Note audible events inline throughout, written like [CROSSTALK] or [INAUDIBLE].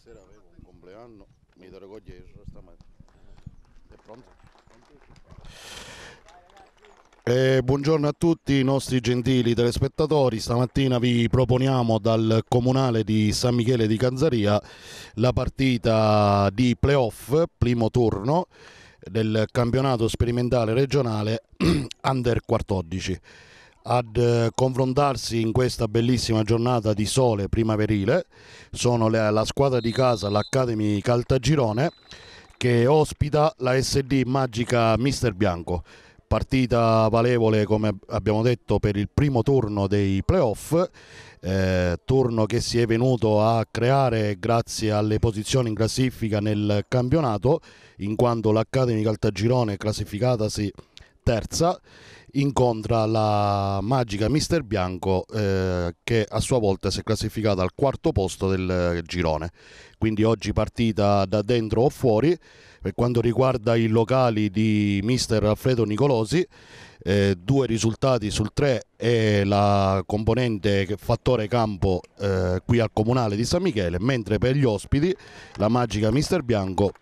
stasera avevo un compleanno, mi devo cogliere stamattina. È pronto? Eh, buongiorno a tutti i nostri gentili telespettatori, stamattina vi proponiamo dal comunale di San Michele di Canzaria la partita di playoff, primo turno del campionato sperimentale regionale [CLEARS THROAT] Under 14 ad eh, confrontarsi in questa bellissima giornata di sole primaverile sono la squadra di casa, l'Academy Caltagirone che ospita la SD magica Mister Bianco partita valevole come abbiamo detto per il primo turno dei playoff eh, turno che si è venuto a creare grazie alle posizioni in classifica nel campionato in quanto l'Academy Caltagirone classificatasi sì, terza incontra la magica Mister Bianco eh, che a sua volta si è classificata al quarto posto del eh, girone. Quindi oggi partita da dentro o fuori. Per quanto riguarda i locali di Mister Alfredo Nicolosi, eh, due risultati sul tre e la componente fattore campo eh, qui al Comunale di San Michele, mentre per gli ospiti la magica Mister Bianco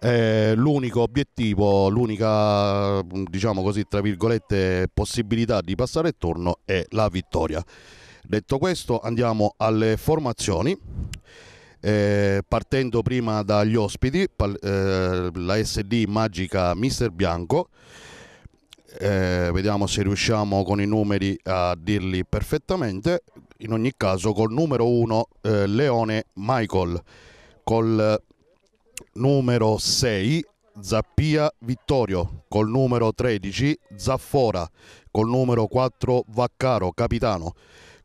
eh, l'unico obiettivo, l'unica diciamo così, tra virgolette, possibilità di passare turno è la vittoria. Detto questo andiamo alle formazioni. Eh, partendo prima dagli ospiti, pal- eh, la SD magica Mister Bianco. Eh, vediamo se riusciamo con i numeri a dirli perfettamente. In ogni caso, col numero 1 eh, Leone Michael, col numero 6 Zappia Vittorio, col numero 13 Zaffora, col numero 4 Vaccaro Capitano,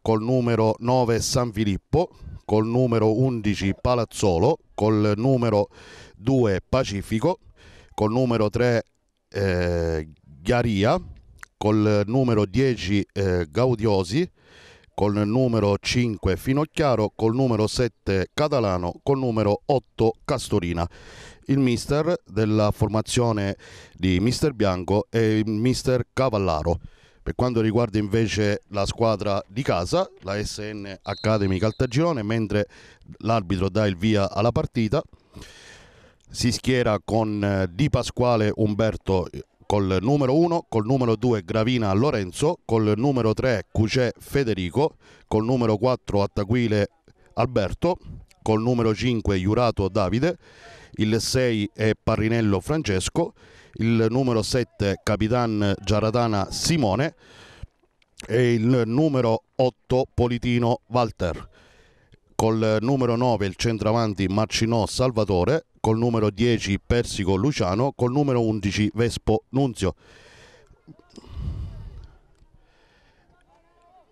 col numero 9 San Filippo, col numero 11 Palazzolo, col numero 2 Pacifico, col numero 3 eh, Ghiaria, col numero 10 eh, Gaudiosi, col numero 5 Finocchiaro, col numero 7 Catalano, col numero 8 Castorina. Il mister della formazione di mister Bianco e il mister Cavallaro. Per quanto riguarda invece la squadra di casa, la SN Academy Caltagirone, mentre l'arbitro dà il via alla partita, si schiera con eh, Di Pasquale Umberto col numero 1, col numero 2 Gravina Lorenzo, col numero 3 Cucè Federico, col numero 4 Attaquile Alberto, col numero 5 Jurato Davide, il 6 è Parrinello Francesco, il numero 7 Capitan Giaratana Simone e il numero 8 Politino Walter. Col numero 9 il centravanti Marcinò Salvatore, col numero 10 Persico Luciano, col numero 11 Vespo Nunzio.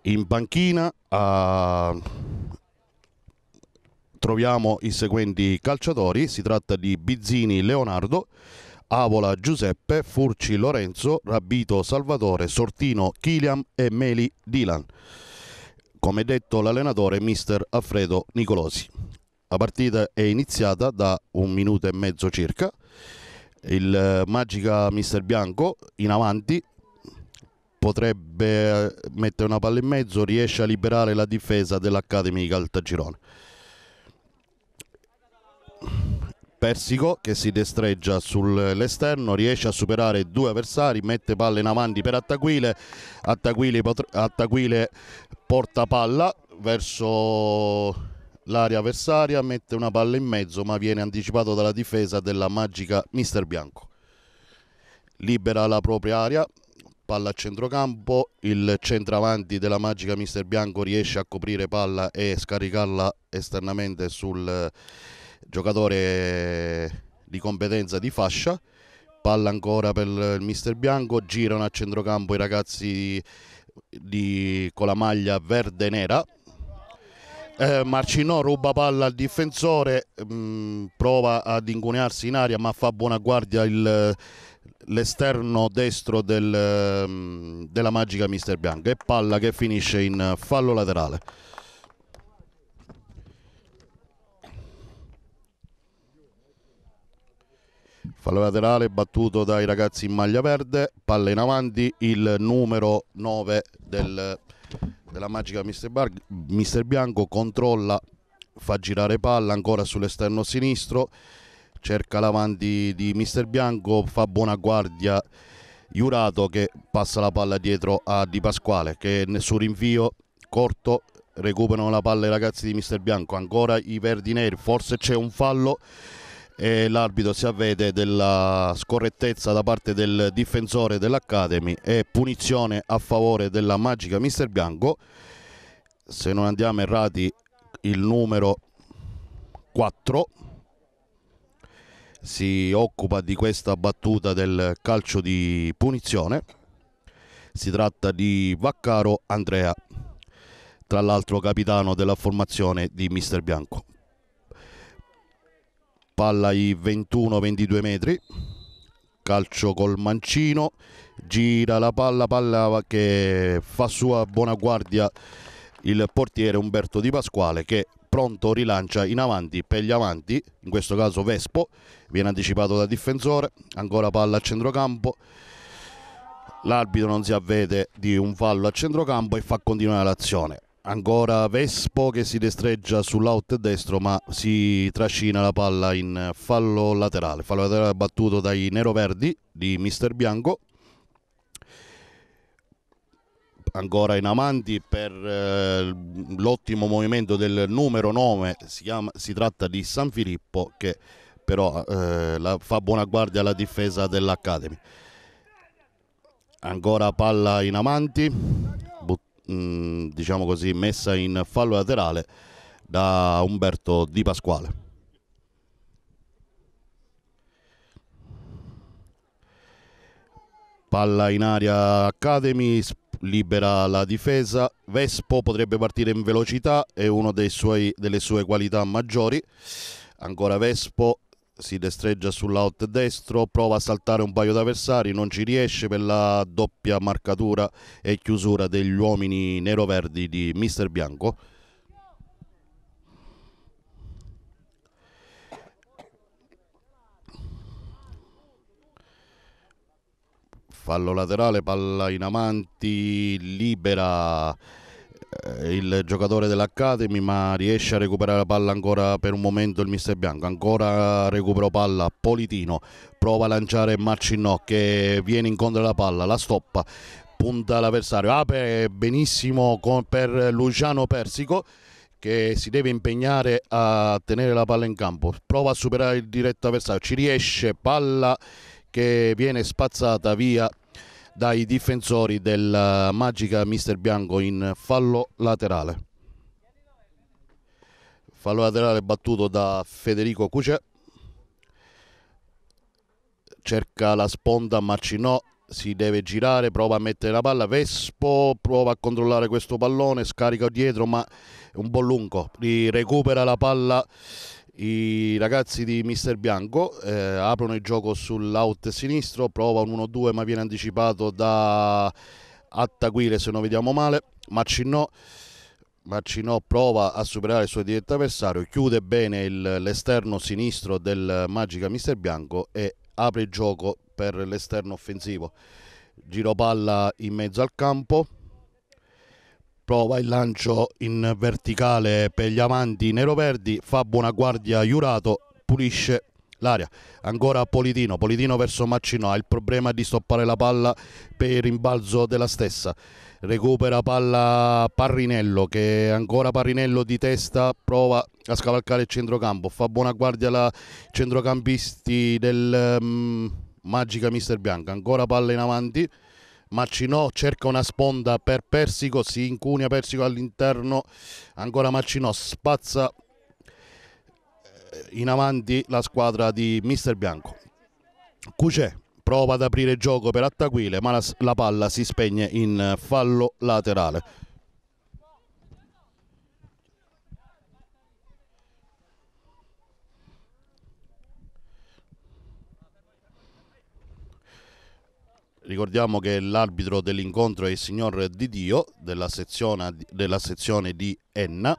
In panchina uh, troviamo i seguenti calciatori, si tratta di Bizzini Leonardo, Avola Giuseppe, Furci Lorenzo, Rabito Salvatore, Sortino Kiliam e Meli Dilan. Come detto l'allenatore mister Alfredo Nicolosi. La partita è iniziata da un minuto e mezzo circa. Il eh, Magica Mister Bianco in avanti potrebbe eh, mettere una palla in mezzo, riesce a liberare la difesa dell'Academy Caltagirone. Persico che si destreggia sull'esterno, riesce a superare due avversari, mette palla in avanti per Attaquile, Attaquile, Attaquile porta palla verso L'area avversaria mette una palla in mezzo ma viene anticipato dalla difesa della magica Mister Bianco. Libera la propria area, palla a centrocampo, il centravanti della magica Mister Bianco riesce a coprire palla e scaricarla esternamente sul eh, giocatore di competenza di fascia. Palla ancora per il Mister Bianco, girano a centrocampo i ragazzi di, con la maglia verde-nera eh, Marcinò ruba palla al difensore, mh, mm, prova ad incunearsi in aria ma fa buona guardia il, l'esterno destro del, mm, della magica Mister Bianca e palla che finisce in fallo laterale. Fallo laterale battuto dai ragazzi in maglia verde, palla in avanti, il numero 9 del della magica Mister, Bar- Mister Bianco controlla, fa girare palla ancora sull'esterno sinistro, cerca l'avanti di Mister Bianco, fa buona guardia Iurato che passa la palla dietro a Di Pasquale che sul rinvio corto recuperano la palla i ragazzi di Mister Bianco, ancora i verdi neri, forse c'è un fallo e l'arbitro si avvede della scorrettezza da parte del difensore dell'Academy e punizione a favore della magica Mister Bianco se non andiamo errati il numero 4 si occupa di questa battuta del calcio di punizione si tratta di Vaccaro Andrea tra l'altro capitano della formazione di Mister Bianco palla ai 21-22 metri calcio col mancino gira la palla palla che fa sua buona guardia il portiere Umberto Di Pasquale che pronto rilancia in avanti per gli avanti in questo caso Vespo viene anticipato dal difensore ancora palla a centrocampo l'arbitro non si avvede di un fallo a centrocampo e fa continuare l'azione Ancora Vespo che si destreggia sull'out destro ma si trascina la palla in fallo laterale. Fallo laterale battuto dai Nero Verdi di Mister Bianco. Ancora in avanti per eh, l'ottimo movimento del numero 9, si, chiama, si tratta di San Filippo che però eh, la, fa buona guardia alla difesa dell'Academy. Ancora palla in avanti Mm, diciamo così, messa in fallo laterale da Umberto Di Pasquale. Palla in aria Academy, libera la difesa, Vespo potrebbe partire in velocità, è una delle sue qualità maggiori, ancora Vespo si destreggia sull'out destro, prova a saltare un paio d'avversari, non ci riesce per la doppia marcatura e chiusura degli uomini nero-verdi di Mister Bianco. Fallo laterale, palla in avanti, libera eh, il giocatore dell'Academy ma riesce a recuperare la palla ancora per un momento il mister Bianco ancora recupero palla Politino prova a lanciare Marcinò che viene incontro alla palla la stoppa punta l'avversario apre benissimo con, per Luciano Persico che si deve impegnare a tenere la palla in campo prova a superare il diretto avversario ci riesce palla che viene spazzata via dai difensori del eh, Magica Mister Bianco in fallo laterale. Fallo laterale battuto da Federico Cucè. Cerca la sponda Marcinò, si deve girare, prova a mettere la palla, Vespo prova a controllare questo pallone, scarica dietro ma è un po' lungo, recupera la palla i ragazzi di Mister Bianco eh, aprono il gioco sull'out sinistro, prova un 1-2 ma viene anticipato da Attaguile se non vediamo male, Maccino, Maccino prova a superare il suo diretto avversario, chiude bene l'esterno sinistro del Magica Mister Bianco e apre il gioco per l'esterno offensivo. Giro palla in mezzo al campo, prova il lancio in verticale per gli amanti nero-verdi, fa buona guardia Jurato, pulisce l'area. Ancora Politino, Politino verso Maccino, ha il problema di stoppare la palla per il rimbalzo della stessa. Recupera palla Parrinello che ancora Parrinello di testa prova a scavalcare il centrocampo, fa buona guardia la centrocampisti del um, Magica Mister Bianca, ancora palla in avanti Macinò cerca una sponda per Persico, si incunia Persico all'interno, ancora Macinò spazza eh, in avanti la squadra di Mister Bianco. Cucè prova ad aprire gioco per Attaquile ma la, la palla si spegne in fallo laterale. Ricordiamo che l'arbitro dell'incontro è il signor Di Dio della sezione, della sezione di Enna.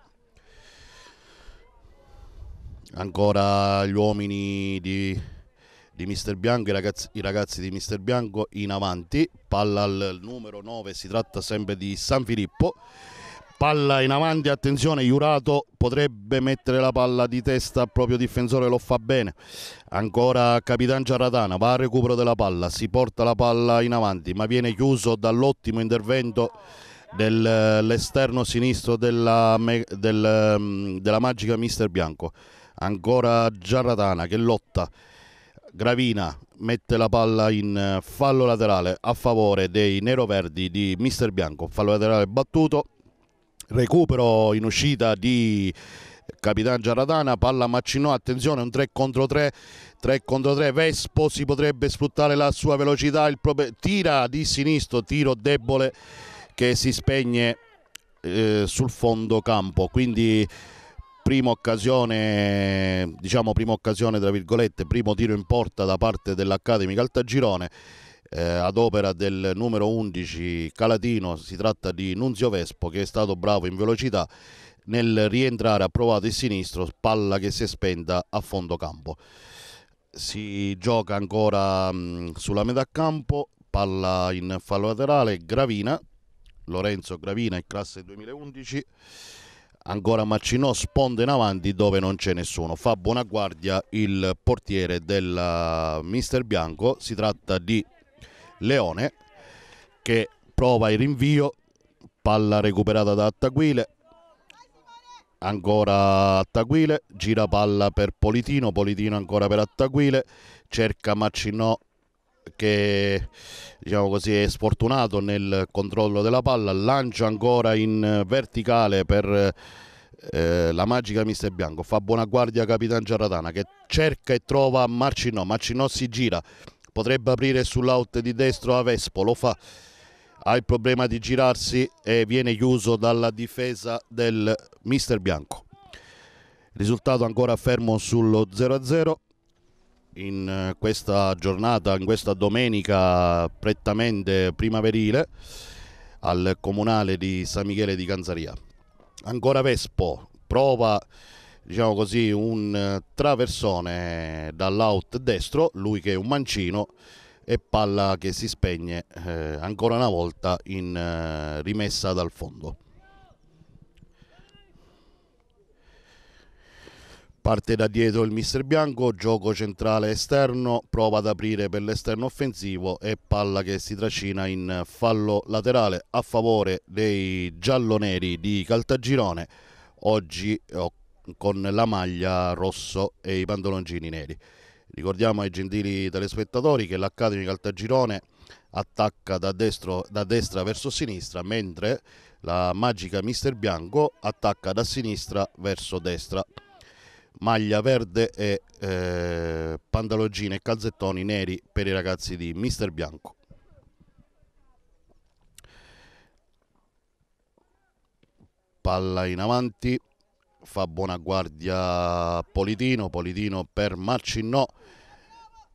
Ancora gli uomini di, di Mister Bianco, i ragazzi, i ragazzi di Mister Bianco in avanti. Palla al numero 9, si tratta sempre di San Filippo palla in avanti, attenzione, Jurato potrebbe mettere la palla di testa al proprio difensore, lo fa bene. Ancora Capitan Giarratana, va a recupero della palla, si porta la palla in avanti, ma viene chiuso dall'ottimo intervento dell'esterno eh, sinistro della, del, mm, della magica Mister Bianco. Ancora Giarratana che lotta. Gravina mette la palla in eh, fallo laterale a favore dei neroverdi di Mister Bianco. Fallo laterale battuto recupero in uscita di Capitan Giaradana, palla Maccinò, attenzione un 3 contro 3, 3 contro 3, Vespo si potrebbe sfruttare la sua velocità, proprio... tira di sinistro, tiro debole che si spegne eh, sul fondo campo, quindi prima occasione, diciamo prima occasione tra virgolette, primo tiro in porta da parte dell'Academy Caltagirone eh, ad opera del numero 11 Calatino, si tratta di Nunzio Vespo che è stato bravo in velocità nel rientrare approvato il sinistro, palla che si è spenta a fondo campo. Si gioca ancora mh, mm, sulla metà campo, palla in fallo laterale, Gravina, Lorenzo Gravina, in classe 2011, ancora Macinò sponde in avanti dove non c'è nessuno, fa buona guardia il portiere del Mister Bianco, si tratta di Leone che prova il rinvio, palla recuperata da Attaguile, ancora Attaguile, gira palla per Politino, Politino ancora per Attaguile, cerca Macinò che diciamo così, è sfortunato nel controllo della palla, lancia ancora in verticale per eh, la magica Mister Bianco, fa buona guardia Capitan Giarratana che cerca e trova Marcinò, Marcinò si gira, potrebbe aprire sull'out di destro a Vespo, lo fa, ha il problema di girarsi e viene chiuso dalla difesa del mister Bianco. Risultato ancora fermo sullo 0-0 in eh, questa giornata, in questa domenica prettamente primaverile al comunale di San Michele di Canzaria. Ancora Vespo prova diciamo così, un eh, traversone dall'out destro, lui che è un mancino e palla che si spegne eh, ancora una volta in eh, rimessa dal fondo. Parte da dietro il mister bianco, gioco centrale esterno, prova ad aprire per l'esterno offensivo e palla che si trascina in fallo laterale a favore dei gialloneri di Caltagirone. Oggi ho con la maglia rosso e i pantaloncini neri. Ricordiamo ai gentili telespettatori che l'Accademia Caltagirone attacca da, destro, da destra verso sinistra, mentre la magica Mister Bianco attacca da sinistra verso destra. Maglia verde e eh, pantaloncini e calzettoni neri per i ragazzi di Mister Bianco. Palla in avanti fa buona guardia Politino, Politino per Marcinò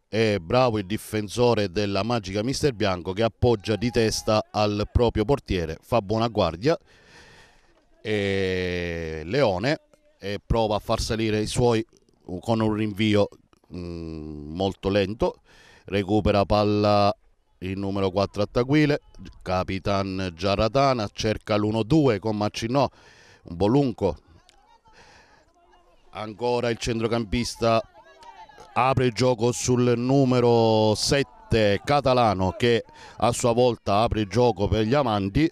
è bravo il difensore della magica Mister Bianco che appoggia di testa al proprio portiere, fa buona guardia e Leone e prova a far salire i suoi con un rinvio mm, molto lento, recupera palla il numero 4 Attaquile, Capitan Giaratana cerca l'1-2 con Macinò, un bolunco ancora il centrocampista apre il gioco sul numero 7 Catalano che a sua volta apre il gioco per gli amanti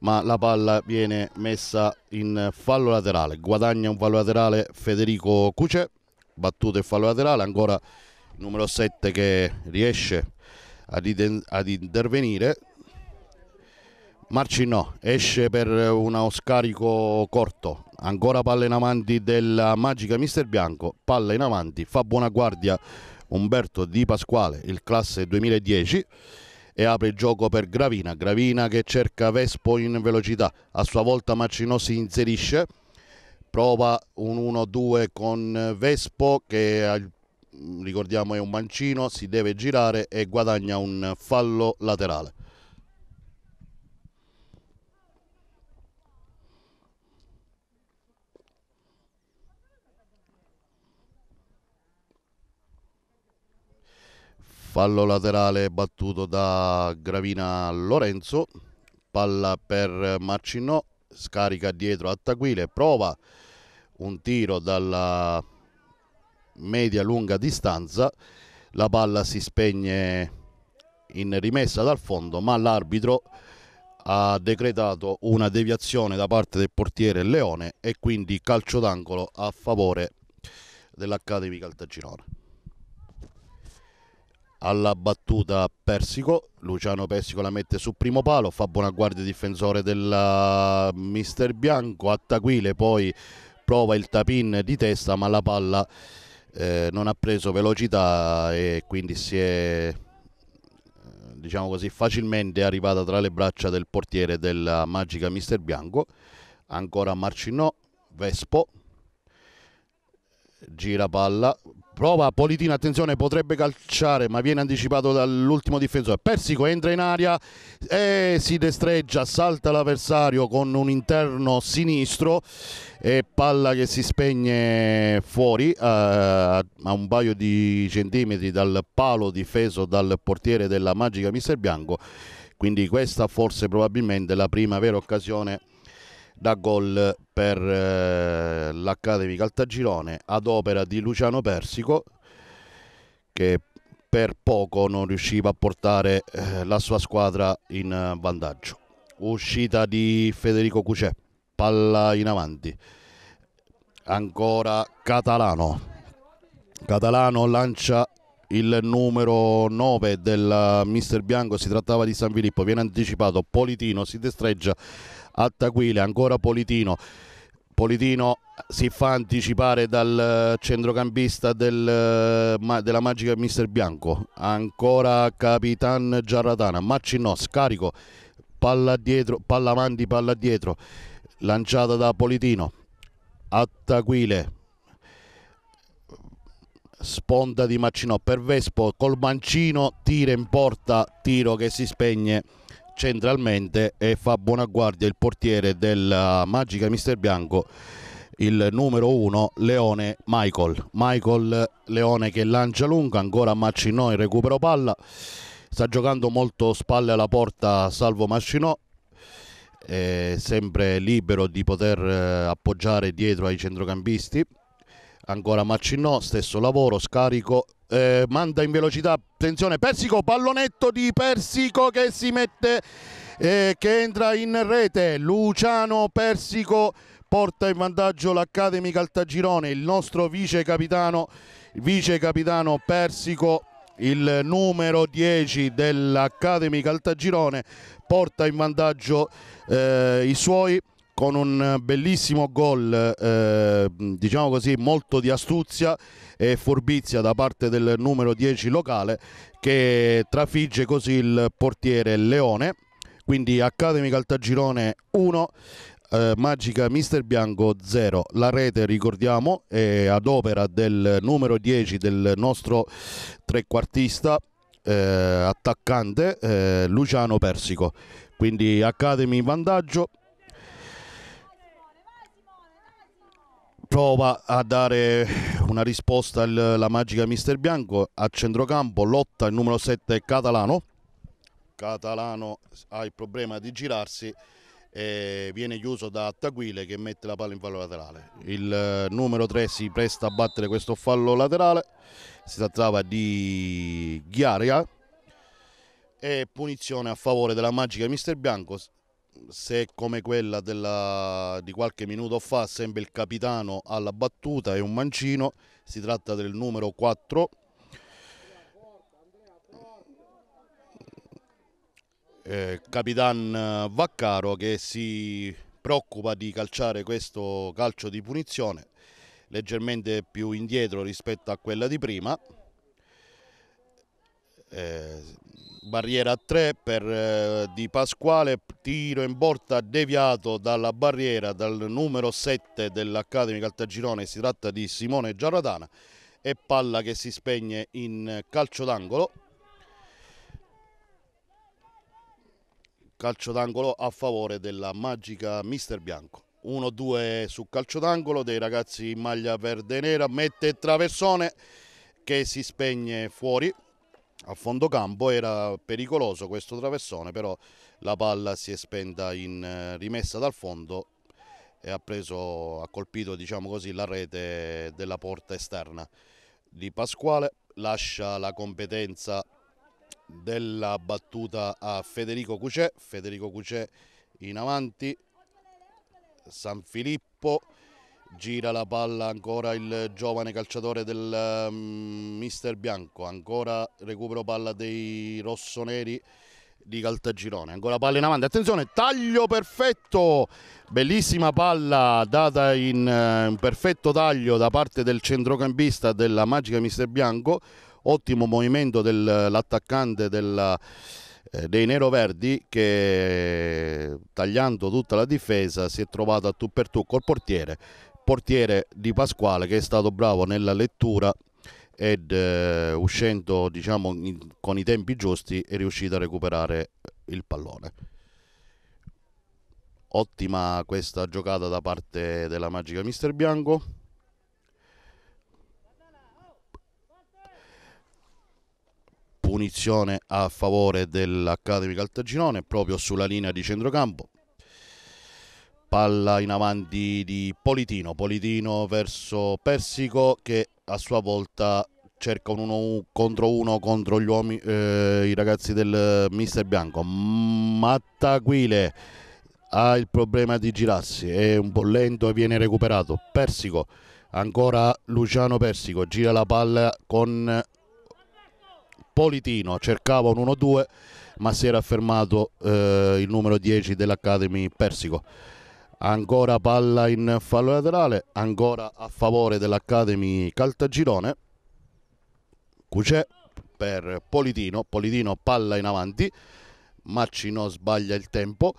ma la palla viene messa in fallo laterale guadagna un fallo laterale Federico Cuce battuto il fallo laterale ancora il numero 7 che riesce ad, ad intervenire Marcinò esce per uno scarico corto ancora palla in avanti della magica Mister Bianco, palla in avanti, fa buona guardia Umberto Di Pasquale, il classe 2010 e apre il gioco per Gravina, Gravina che cerca Vespo in velocità, a sua volta Macinò si inserisce, prova un 1-2 con Vespo che ricordiamo è un mancino, si deve girare e guadagna un fallo laterale. Fallo laterale battuto da Gravina Lorenzo, palla per Marcinò, scarica dietro a Taquile, prova un tiro dalla media lunga distanza, la palla si spegne in rimessa dal fondo ma l'arbitro ha decretato una deviazione da parte del portiere Leone e quindi calcio d'angolo a favore dell'Academy Caltagirone alla battuta Persico, Luciano Persico la mette sul primo palo, fa buona guardia difensore del uh, Mister Bianco, Attaquile poi prova il tapin di testa ma la palla eh, non ha preso velocità e quindi si è eh, diciamo così facilmente arrivata tra le braccia del portiere della magica Mister Bianco, ancora Marcinò, Vespo, gira palla, prova Politina attenzione, potrebbe calciare ma viene anticipato dall'ultimo difensore. Persico entra in aria e si destreggia, salta l'avversario con un interno sinistro e palla che si spegne fuori eh, a un paio di centimetri dal palo difeso dal portiere della Magica Mister Bianco. Quindi questa forse probabilmente la prima vera occasione da gol per eh, l'Academy Caltagirone ad opera di Luciano Persico che per poco non riusciva a portare eh, la sua squadra in eh, vantaggio. Uscita di Federico Cucè, palla in avanti. Ancora Catalano. Catalano lancia il numero 9 del eh, mister Bianco, si trattava di San Filippo, viene anticipato, Politino si destreggia Attaquile, ancora Politino. Politino si fa anticipare dal eh, centrocampista del, eh, della magica Mister Bianco, ancora Capitan Giarratana, Maccino, scarico, palla dietro, palla avanti, palla dietro, lanciata da Politino, Attaquile, sponda di Maccino per Vespo, col mancino, tira in porta, tiro che si spegne centralmente e fa buona guardia il portiere della eh, Magica Mister Bianco il numero 1 Leone Michael Michael Leone che lancia lunga ancora Macinò in recupero palla sta giocando molto spalle alla porta salvo Macinò sempre libero di poter eh, appoggiare dietro ai centrocampisti ancora Marcinò, stesso lavoro, scarico, eh, manda in velocità, attenzione, Persico, pallonetto di Persico che si mette, eh, che entra in rete, Luciano Persico porta in vantaggio l'Academy Caltagirone, il nostro vice capitano, vice capitano Persico, il numero 10 dell'Academy Caltagirone, porta in vantaggio eh, i suoi con un bellissimo gol, eh, diciamo così, molto di astuzia e furbizia da parte del numero 10 locale che trafigge così il portiere Leone. Quindi Academy Caltagirone 1, eh, magica Mister Bianco 0 la rete ricordiamo è ad opera del numero 10 del nostro trequartista eh, attaccante eh, Luciano Persico quindi Academy in vantaggio prova a dare una risposta alla magica mister Bianco a centrocampo lotta il numero 7 Catalano Catalano ha il problema di girarsi e viene chiuso da Taguile che mette la palla in fallo laterale il eh, numero 3 si presta a battere questo fallo laterale si trattava di Ghiaria e punizione a favore della magica mister Bianco se come quella della, di qualche minuto fa sempre il capitano alla battuta è un mancino, si tratta del numero 4 eh, Capitan Vaccaro che si preoccupa di calciare questo calcio di punizione leggermente più indietro rispetto a quella di prima eh, barriera a 3 per, eh, di Pasquale, tiro in porta deviato dalla barriera dal numero 7 dell'Accademia Caltagirone, si tratta di Simone Giarratana e palla che si spegne in calcio d'angolo. Calcio d'angolo a favore della magica Mister Bianco. 1-2 su calcio d'angolo dei ragazzi in maglia verde e nera, mette traversone che si spegne fuori a fondo campo era pericoloso questo traversone però la palla si è spenta in eh, rimessa dal fondo e ha, preso, ha colpito diciamo così, la rete della porta esterna di Pasquale lascia la competenza della battuta a Federico Cucè Federico Cucè in avanti San Filippo gira la palla ancora il giovane calciatore del ehm, mister Bianco, ancora recupero palla dei rossoneri di Caltagirone, ancora palla in avanti, attenzione, taglio perfetto, bellissima palla data in un ehm, perfetto taglio da parte del centrocampista della Magica Mister Bianco, ottimo movimento dell'attaccante della eh, dei neroverdi che tagliando tutta la difesa si è trovato a tu per tu col portiere portiere Di Pasquale che è stato bravo nella lettura ed eh, uscendo diciamo, in, con i tempi giusti è riuscito a recuperare il pallone. Ottima questa giocata da parte della magica Mister Bianco. Punizione a favore dell'Academy Caltaginone proprio sulla linea di centrocampo palla in avanti di Politino, Politino verso Persico che a sua volta cerca un 1 contro 1 contro uomini, eh, i ragazzi del eh, mister bianco. Mattaquile ha il problema di girarsi, è un po' lento e viene recuperato. Persico, ancora Luciano Persico, gira la palla con Politino, cercava un 1-2 ma si era fermato eh, il numero 10 dell'Academy Persico ancora palla in fallo laterale, ancora a favore dell'Academy Caltagirone. Cucè per Politino, Politino palla in avanti, Maccino sbaglia il tempo,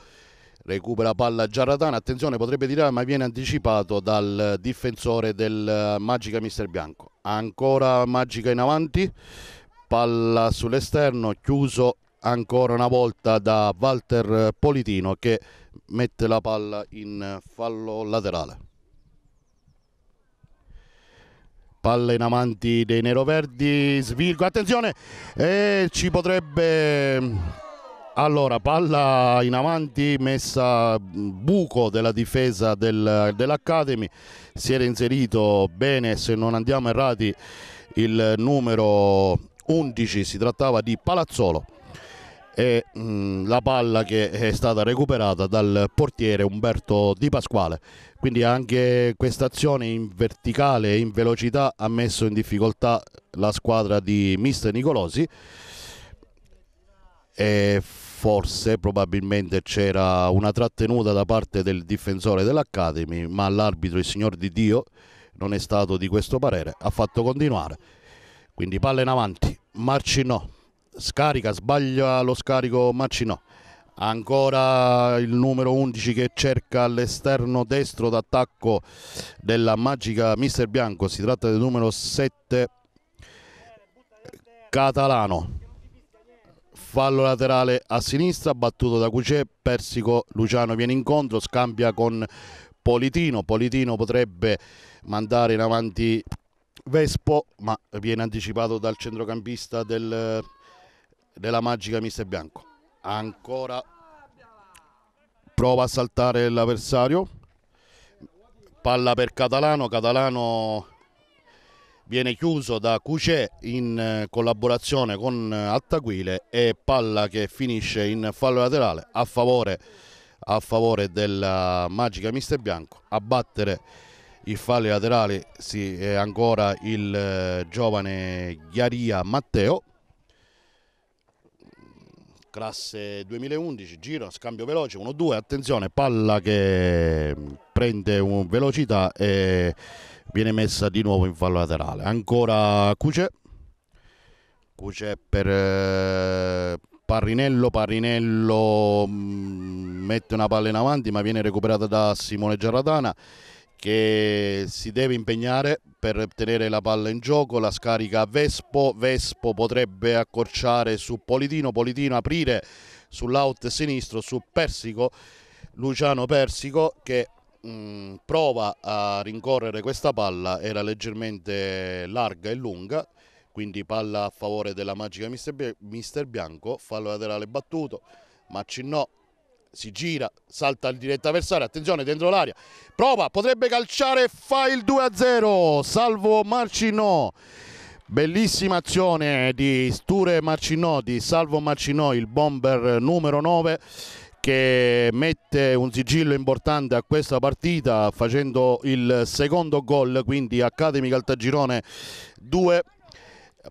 recupera palla Giarratana, attenzione potrebbe tirare ma viene anticipato dal difensore del Magica Mister Bianco. Ancora Magica in avanti, palla sull'esterno, chiuso ancora una volta da Walter Politino che mette la palla in fallo laterale. Palla in avanti dei neroverdi, svilgo attenzione, e ci potrebbe... Allora, palla in avanti, messa buco della difesa del, dell'Academy, si era inserito bene, se non andiamo errati, il numero 11, si trattava di Palazzolo e mh, mm, la palla che è stata recuperata dal portiere Umberto Di Pasquale. Quindi anche questa azione in verticale e in velocità ha messo in difficoltà la squadra di Mister Nicolosi e forse probabilmente c'era una trattenuta da parte del difensore dell'Academy, ma l'arbitro, il signor Di Dio, non è stato di questo parere, ha fatto continuare. Quindi palla in avanti, marci no scarica, sbaglia lo scarico Maccino ancora il numero 11 che cerca l'esterno destro d'attacco della magica Mister Bianco si tratta del numero 7 Catalano fallo laterale a sinistra battuto da Cucè Persico Luciano viene incontro scambia con Politino Politino potrebbe mandare in avanti Vespo ma viene anticipato dal centrocampista del della magica Mister Bianco. Ancora prova a saltare l'avversario. Palla per Catalano, Catalano viene chiuso da Cucè in eh, collaborazione con eh, Attaquile e palla che finisce in fallo laterale a favore, a favore della magica Mister Bianco a battere i falli laterali sì, è ancora il eh, giovane Ghiaria Matteo classe 2011, giro, scambio veloce, 1-2, attenzione, palla che prende un velocità e viene messa di nuovo in fallo laterale. Ancora Cuce, Cuce per eh, Parrinello, Parrinello mm, mette una palla in avanti ma viene recuperata da Simone Gerratana che si deve impegnare per tenere la palla in gioco, la scarica a Vespo, Vespo potrebbe accorciare su Politino, Politino aprire sull'out sinistro su Persico, Luciano Persico che mh, mm, prova a rincorrere questa palla, era leggermente larga e lunga, quindi palla a favore della magica Mister, Mister Bianco, fallo laterale battuto, Macchinò si gira, salta il diretto avversario, attenzione dentro l'aria, prova, potrebbe calciare, fa il 2-0, salvo Marcinò, Bellissima azione di Sture Marcinò, di Salvo Marcinò, il bomber numero 9 che mette un sigillo importante a questa partita facendo il secondo gol, quindi Academy Caltagirone 2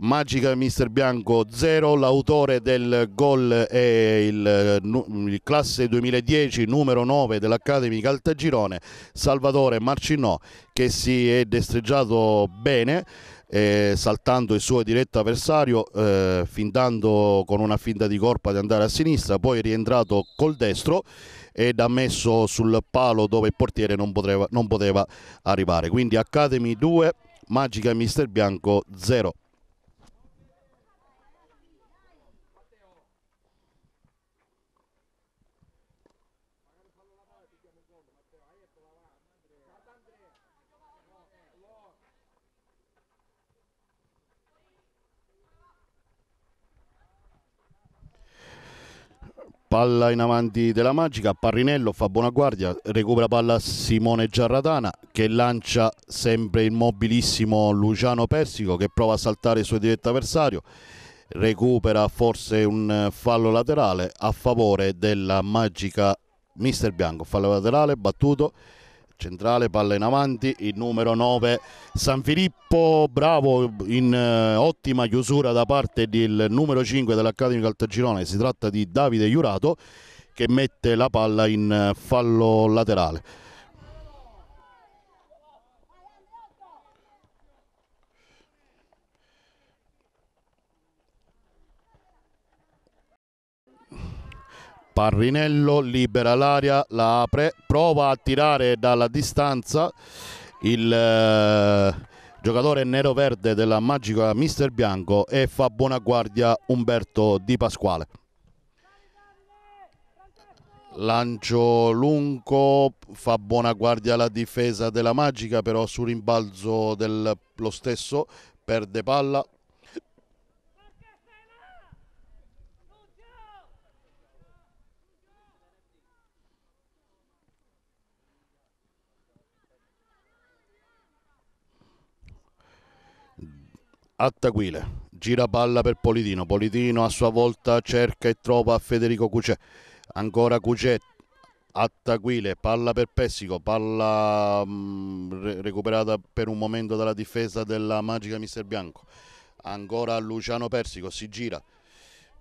Magica Mister Bianco 0, l'autore del gol è il, il, classe 2010 numero 9 dell'Academy Caltagirone Salvatore Marcinò che si è destreggiato bene eh, saltando il suo diretto avversario eh, fintando con una finta di corpo di andare a sinistra poi è rientrato col destro ed ha messo sul palo dove il portiere non poteva, non poteva arrivare quindi Academy 2 Magica Mister Bianco 0 palla in avanti della Magica, Parrinello fa buona guardia, recupera palla Simone Giarratana che lancia sempre immobilissimo Luciano Persico che prova a saltare il suo diretto avversario, recupera forse un fallo laterale a favore della Magica Mister Bianco, fallo laterale battuto centrale, palla in avanti, il numero 9 San Filippo, bravo in eh, ottima chiusura da parte del numero 5 dell'Accademia Caltagirone, si tratta di Davide Iurato che mette la palla in eh, fallo laterale. Parrinello libera l'aria, la apre, prova a tirare dalla distanza il eh, giocatore nero-verde della magica Mister Bianco e fa buona guardia Umberto Di Pasquale. Lancio lungo, fa buona guardia la difesa della magica, però su rimbalzo dello stesso perde palla, Attaquile, gira palla per Politino, Politino a sua volta cerca e trova Federico Cucet, ancora Cucet, Attaquile, palla per Pessico, palla mh, mm, recuperata per un momento dalla difesa della magica Mister Bianco, ancora Luciano Persico, si gira,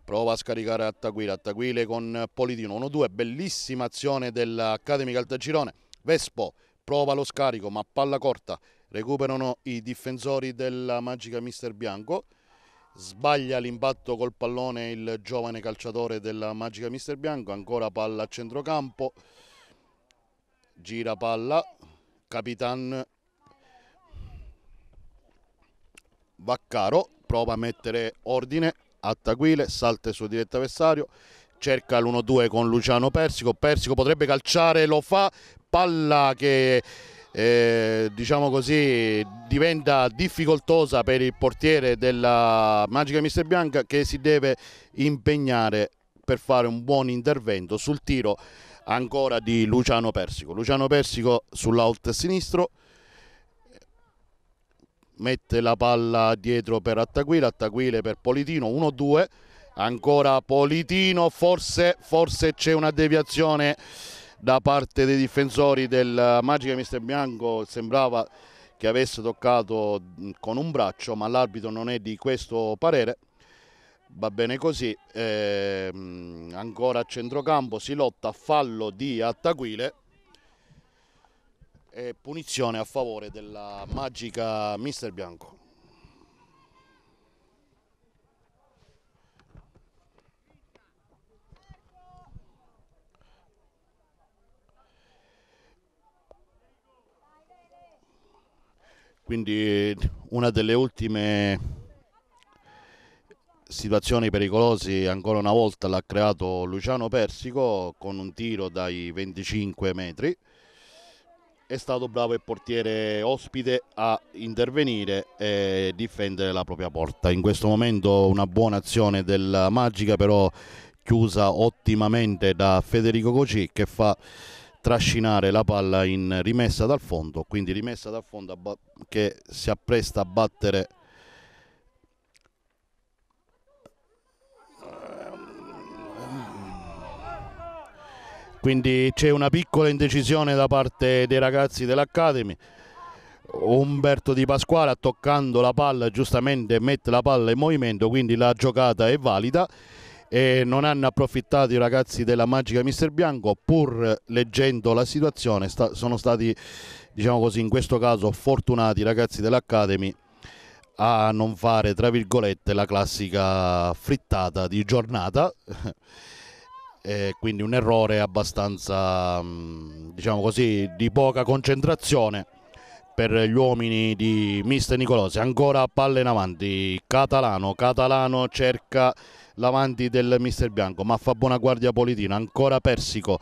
prova a scaricare Attaquile, Attaquile con Politino, 1-2, bellissima azione dell'Academy Caltagirone, Vespo prova lo scarico ma palla corta, recuperano i difensori della Magica Mister Bianco sbaglia l'impatto col pallone il giovane calciatore della Magica Mister Bianco ancora palla a centrocampo gira palla Capitan Vaccaro prova a mettere ordine a Taquile, salta il suo diretto avversario cerca l'1-2 con Luciano Persico Persico potrebbe calciare, lo fa palla che eh, diciamo così, diventa difficoltosa per il portiere della Magica Mister Bianca che si deve impegnare per fare un buon intervento sul tiro ancora di Luciano Persico. Luciano Persico sull'out sinistro mette la palla dietro per Attaquile, Attaquile per Politino, 1-2, ancora Politino, forse, forse c'è una deviazione da parte dei difensori del Magica Mister Bianco sembrava che avesse toccato con un braccio ma l'arbitro non è di questo parere va bene così eh, ancora a centrocampo si lotta a fallo di Attaquile e punizione a favore della magica Mister Bianco Quindi una delle ultime situazioni pericolose ancora una volta l'ha creato Luciano Persico con un tiro dai 25 metri. È stato bravo il portiere ospite a intervenire e difendere la propria porta. In questo momento una buona azione della Magica però chiusa ottimamente da Federico Cocì che fa trascinare la palla in rimessa dal fondo, quindi rimessa dal fondo che si appresta a battere quindi c'è una piccola indecisione da parte dei ragazzi dell'Academy Umberto Di Pasquale toccando la palla giustamente mette la palla in movimento quindi la giocata è valida e non hanno approfittato i ragazzi della Magica Mister Bianco pur leggendo la situazione sta, sono stati diciamo così in questo caso fortunati i ragazzi dell'Academy a non fare tra virgolette la classica frittata di giornata [LAUGHS] e quindi un errore abbastanza mm, diciamo così di poca concentrazione per gli uomini di mister Nicolosi ancora palle in avanti Catalano Catalano cerca l'avanti del mister bianco, ma fa buona guardia Politino, ancora Persico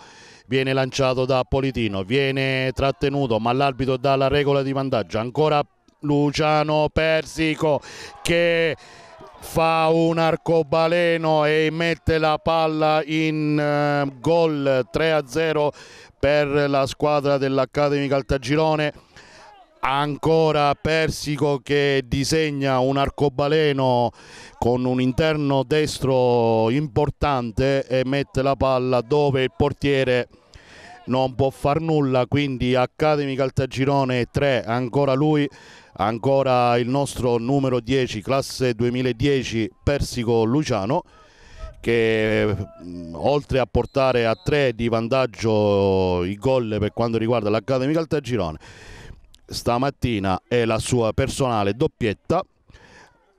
viene lanciato da Politino, viene trattenuto, ma l'arbitro dà la regola di vantaggio, ancora Luciano Persico che fa un arcobaleno e mette la palla in uh, gol 3-0 per la squadra dell'Academy Caltagirone ancora Persico che disegna un arcobaleno con un interno destro importante e mette la palla dove il portiere non può far nulla quindi Academy Caltagirone 3 ancora lui ancora il nostro numero 10 classe 2010 Persico Luciano che oltre a portare a 3 di vantaggio i gol per quanto riguarda l'Academy Caltagirone stamattina è la sua personale doppietta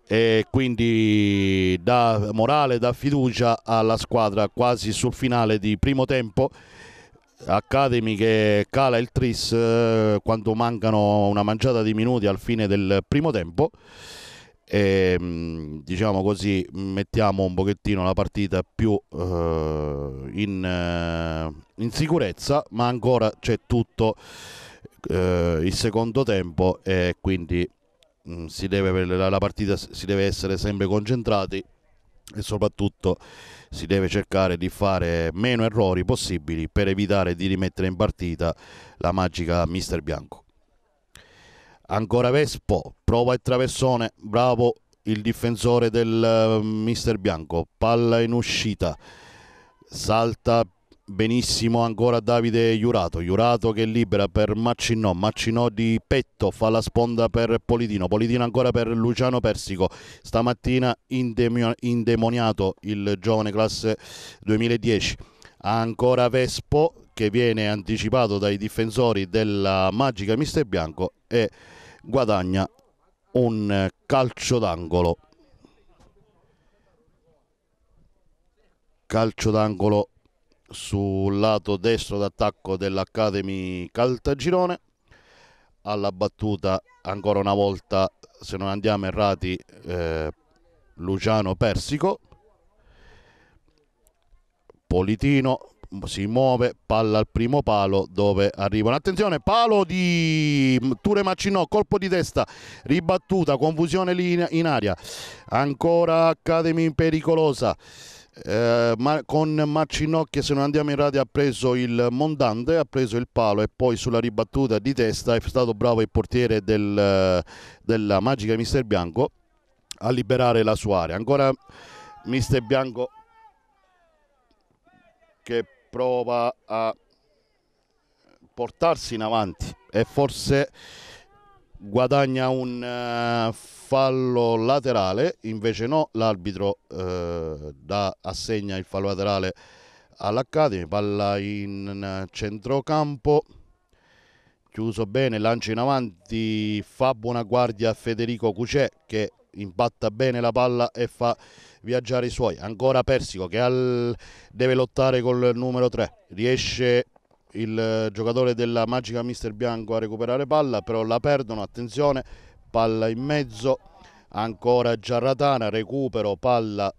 e quindi dà morale, dà fiducia alla squadra quasi sul finale di primo tempo Academy che cala il tris eh, quando mancano una manciata di minuti al fine del primo tempo e mm, diciamo così mettiamo un pochettino la partita più uh, in, uh, in sicurezza ma ancora c'è tutto eh, il secondo tempo e quindi mh, mm, deve, la, la partita si deve essere sempre concentrati e soprattutto si deve cercare di fare meno errori possibili per evitare di rimettere in partita la magica Mister Bianco. Ancora Vespo, prova il traversone, bravo il difensore del eh, Mister Bianco, palla in uscita, salta Benissimo ancora Davide Iurato, Iurato che libera per Maccinò, Maccinò di petto fa la sponda per Politino, Politino ancora per Luciano Persico, stamattina indemoniato il giovane classe 2010, ancora Vespo che viene anticipato dai difensori della Magica Mister Bianco e guadagna un calcio d'angolo. Calcio d'angolo sul lato destro d'attacco dell'Academy Caltagirone alla battuta ancora una volta se non andiamo errati eh, Luciano Persico Politino si muove, palla al primo palo dove arrivano. Attenzione, palo di Ture Macinò, colpo di testa, ribattuta, confusione lì in aria. Ancora Academy pericolosa. Eh, ma con Marcinocchia se non andiamo in radio ha preso il Mondante, ha preso il palo e poi sulla ribattuta di testa è stato bravo il portiere del, della Magica Mister Bianco a liberare la sua area. Ancora Mister Bianco che prova a portarsi in avanti e forse guadagna un uh, fallo laterale, invece no, l'arbitro eh, assegna il fallo laterale all'Academy, palla in centrocampo, chiuso bene, lancia in avanti, fa buona guardia a Federico Cucè che impatta bene la palla e fa viaggiare i suoi, ancora Persico che al, deve lottare col numero 3, riesce il giocatore della magica mister bianco a recuperare palla però la perdono attenzione palla in mezzo, ancora Giarratana, recupero, palla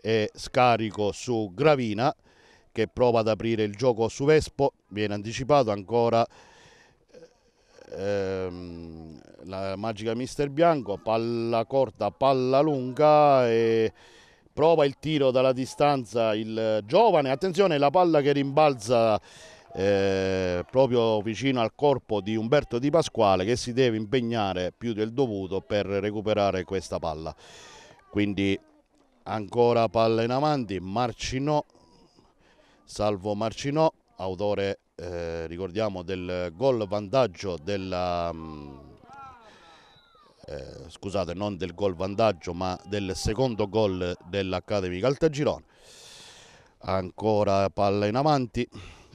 e scarico su Gravina che prova ad aprire il gioco su Vespo, viene anticipato ancora ehm, la magica mister Bianco, palla corta, palla lunga e prova il tiro dalla distanza il giovane, attenzione la palla che rimbalza eh, proprio vicino al corpo di Umberto Di Pasquale che si deve impegnare più del dovuto per recuperare questa palla. Quindi ancora palla in avanti, Marcinò, salvo Marcinò, autore eh, ricordiamo del gol vantaggio della... Mm, eh, scusate, non del gol vantaggio, ma del secondo gol dell'Academy Caltagirone. Ancora palla in avanti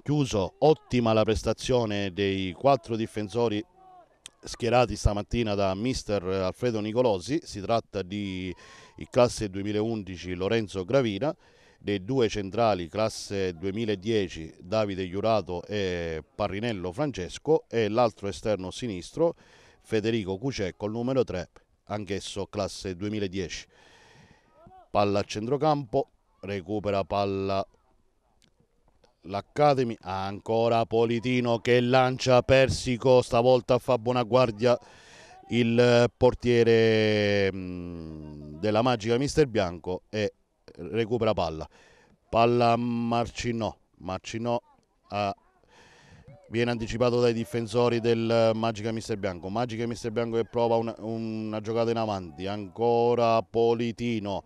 chiuso, ottima la prestazione dei quattro difensori schierati stamattina da mister Alfredo Nicolosi, si tratta di classe 2011 Lorenzo Gravina, dei due centrali classe 2010 Davide Iurato e Parrinello Francesco e l'altro esterno sinistro Federico Cucecco, il numero 3, anch'esso classe 2010. Palla a centrocampo, recupera palla l'Academy, ancora Politino che lancia Persico, stavolta fa buona guardia il eh, portiere mm, della magica Mister Bianco e recupera palla, palla Marcinò, Marcinò a ah, viene anticipato dai difensori del eh, Magica Mister Bianco. Magica Mister Bianco che prova una, una giocata in avanti, ancora Politino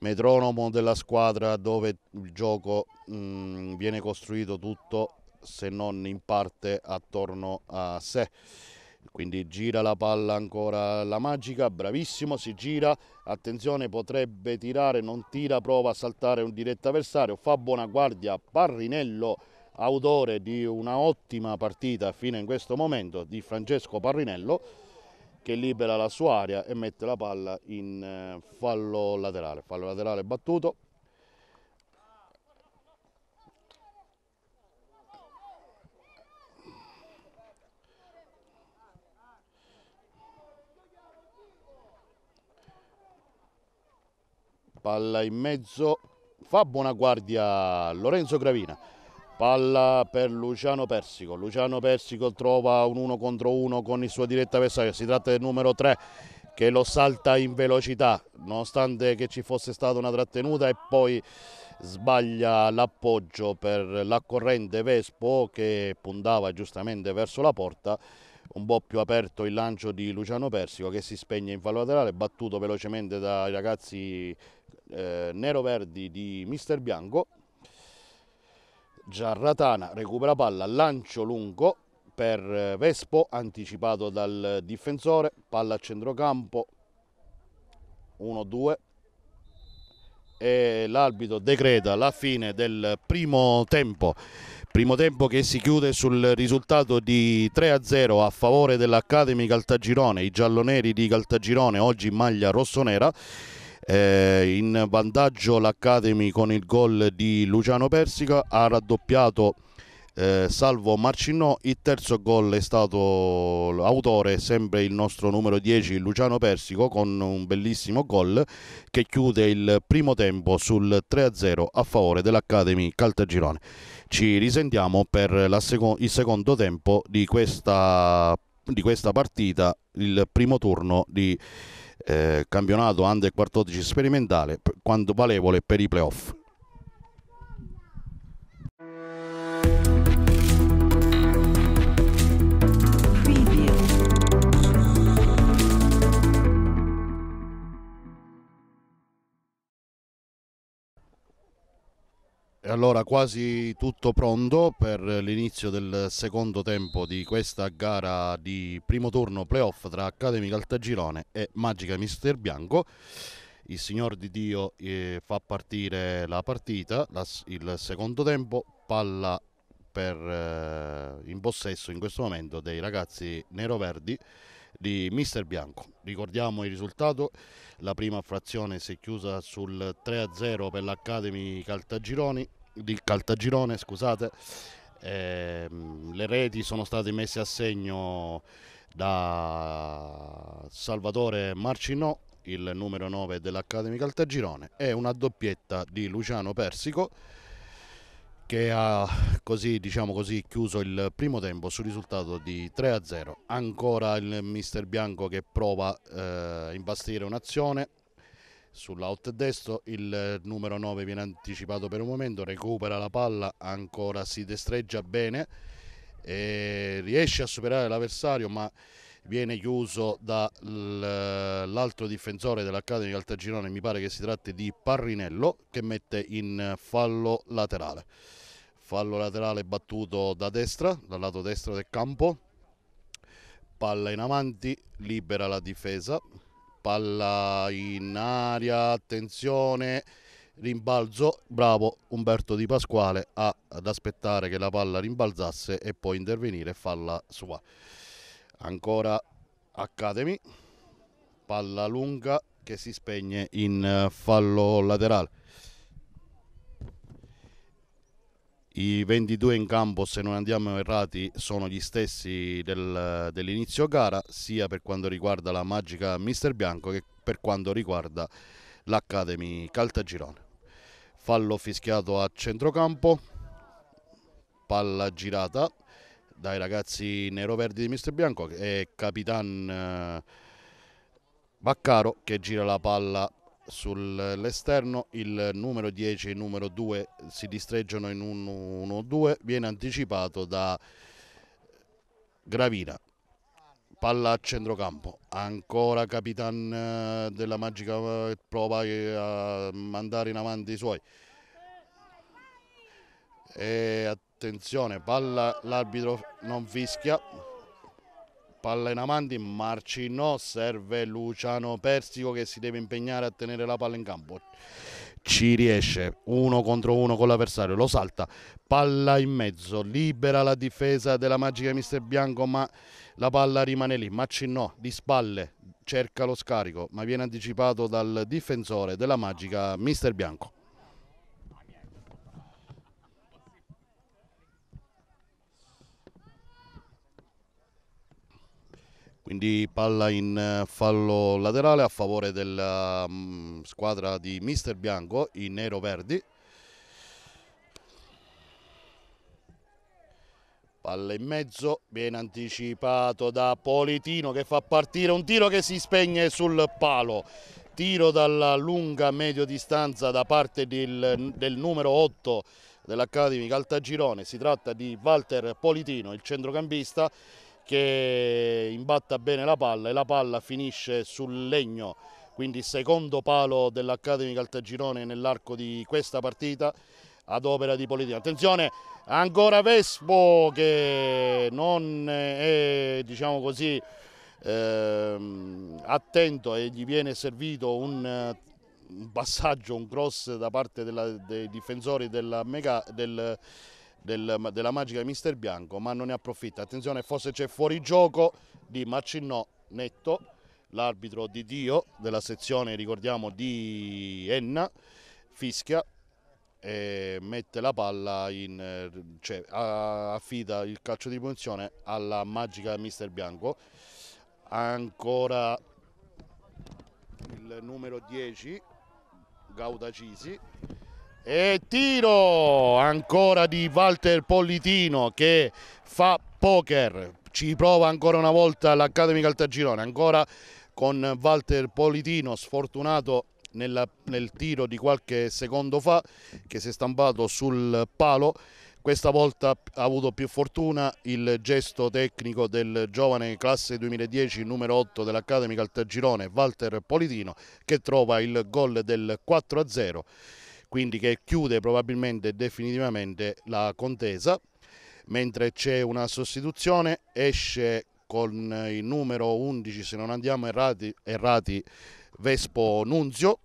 metronomo della squadra dove il gioco mh, mm, viene costruito tutto se non in parte attorno a sé quindi gira la palla ancora la magica, bravissimo, si gira, attenzione potrebbe tirare, non tira, prova a saltare un diretto avversario, fa buona guardia Parrinello, autore di una ottima partita fino in questo momento di Francesco Parrinello, che libera la sua area e mette la palla in eh, fallo laterale, fallo laterale battuto. Palla in mezzo, fa buona guardia Lorenzo Gravina Palla per Luciano Persico, Luciano Persico trova un 1 contro 1 con il suo diretto avversario, si tratta del numero 3 che lo salta in velocità nonostante che ci fosse stata una trattenuta e poi sbaglia l'appoggio per l'accorrente Vespo che puntava giustamente verso la porta un po' più aperto il lancio di Luciano Persico che si spegne in fallo laterale battuto velocemente dai ragazzi eh, nero-verdi di Mister Bianco Giarratana recupera palla, lancio lungo per eh, Vespo, anticipato dal difensore, palla a centrocampo, 1-2 e l'arbitro decreta la fine del primo tempo. Primo tempo che si chiude sul risultato di 3-0 a favore dell'Academy Caltagirone, i gialloneri di Caltagirone oggi in maglia rossonera eh, in vantaggio l'Academy con il gol di Luciano Persica ha raddoppiato eh, salvo Marcinò il terzo gol è stato l'autore sempre il nostro numero 10 Luciano Persico con un bellissimo gol che chiude il primo tempo sul 3-0 a favore dell'Academy Caltagirone ci risentiamo per seco il secondo tempo di questa, di questa partita il primo turno di eh, campionato under 14 sperimentale quando valevole per i playoff. E allora quasi tutto pronto per l'inizio del secondo tempo di questa gara di primo turno playoff tra Academy Caltagirone e Magica Mister Bianco. Il signor di Dio eh, fa partire la partita, la, il secondo tempo, palla per, eh, in possesso in questo momento dei ragazzi nero verdi di Mister Bianco. Ricordiamo il risultato, la prima frazione si è chiusa sul 3-0 per l'Academy Caltagirone, Caltagirone scusate. Eh, le reti sono state messe a segno da Salvatore Marcinò, il numero 9 dell'Academy Caltagirone, e una doppietta di Luciano Persico che ha così, diciamo così, chiuso il primo tempo sul risultato di 3-0. Ancora il mister Bianco che prova a eh, imbastire un'azione sull'out destro, il numero 9 viene anticipato per un momento, recupera la palla, ancora si destreggia bene, riesce a superare l'avversario ma viene chiuso dall'altro difensore dell'Accademia di Altagirone, mi pare che si tratti di Parrinello, che mette in fallo laterale. Fallo laterale battuto da destra, dal lato destro del campo, palla in avanti, libera la difesa, palla in aria, attenzione, rimbalzo, bravo Umberto Di Pasquale a, ad aspettare che la palla rimbalzasse e poi intervenire e farla sua ancora Academy, palla lunga che si spegne in eh, fallo laterale. I 22 in campo, se non andiamo errati, sono gli stessi del, dell'inizio gara, sia per quanto riguarda la magica Mister Bianco che per quanto riguarda l'Academy Caltagirone. Fallo fischiato a centrocampo, palla girata dai ragazzi nero-verdi di Mister Bianco è Capitan Baccaro eh, che gira la palla sull'esterno il numero 10 e il numero 2 si distreggiano in un 1-2 viene anticipato da Gravina palla a centrocampo ancora Capitan eh, della Magica eh, prova a mandare in avanti i suoi e attenzione palla l'arbitro non fischia palla in avanti Marcino serve Luciano Persico che si deve impegnare a tenere la palla in campo ci riesce uno contro uno con l'avversario lo salta palla in mezzo libera la difesa della magica mister bianco ma la palla rimane lì Marcino di spalle cerca lo scarico ma viene anticipato dal difensore della magica mister bianco quindi palla in eh, fallo laterale a favore della mm, squadra di Mister Bianco i nero verdi palla in mezzo viene anticipato da Politino che fa partire un tiro che si spegne sul palo tiro dalla lunga medio distanza da parte del, del numero 8 dell'Academy Caltagirone si tratta di Walter Politino il centrocampista che imbatta bene la palla e la palla finisce sul legno quindi secondo palo dell'Academy Caltagirone nell'arco di questa partita ad opera di Politino. Attenzione, ancora Vespo che non è, diciamo così, ehm, attento e gli viene servito un, un passaggio, un cross da parte della, dei difensori della Mega, del del, della magica di Mister Bianco, ma non ne approfitta. Attenzione, forse c'è fuori gioco di Macinnò netto, l'arbitro di Dio della sezione, ricordiamo, di Enna, fischia e mette la palla in, cioè, affida il calcio di punizione alla magica Mister Bianco ancora il numero 10 Gauda Cisi e tiro ancora di Walter Pollitino che fa poker, ci prova ancora una volta l'Academy Caltagirone, ancora con Walter Politino sfortunato nella, nel tiro di qualche secondo fa che si è stampato sul palo questa volta ha avuto più fortuna il gesto tecnico del giovane classe 2010 numero 8 dell'Academy Caltagirone Walter Politino che trova il gol del 4 0 quindi che chiude probabilmente definitivamente la contesa, mentre c'è una sostituzione, esce con il numero 11 se non andiamo errati, errati Vespo Nunzio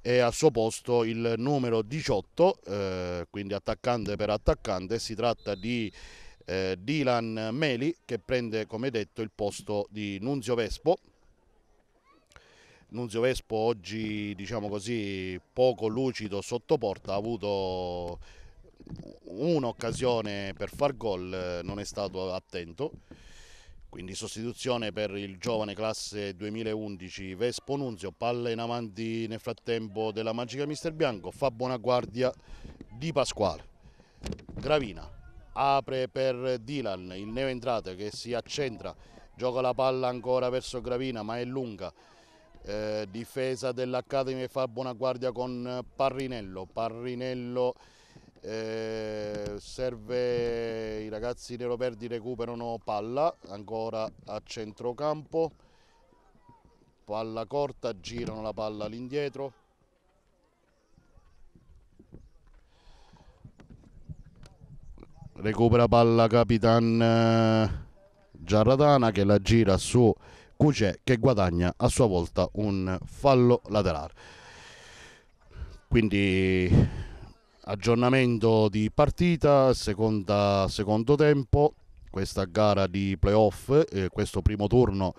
e al suo posto il numero 18, eh, quindi attaccante per attaccante, si tratta di eh, Dylan Meli che prende come detto il posto di Nunzio Vespo Nunzio Vespo oggi diciamo così, poco lucido sotto porta, ha avuto un'occasione per far gol, non è stato attento. Quindi sostituzione per il giovane classe 2011 Vespo Nunzio, palla in avanti nel frattempo della Magica Mister Bianco, fa buona guardia di Pasquale. Gravina apre per Dylan, il neo entrata che si accentra, gioca la palla ancora verso Gravina ma è lunga eh, difesa dell'Academy fa buona guardia con eh, Parrinello, Parrinello eh, serve i ragazzi neroverdi recuperano palla ancora a centrocampo, palla corta, girano la palla all'indietro. Recupera palla Capitan eh, Giarradana che la gira su Cuce che guadagna a sua volta un fallo laterale. Quindi aggiornamento di partita, seconda, secondo tempo, questa gara di playoff, eh, questo primo turno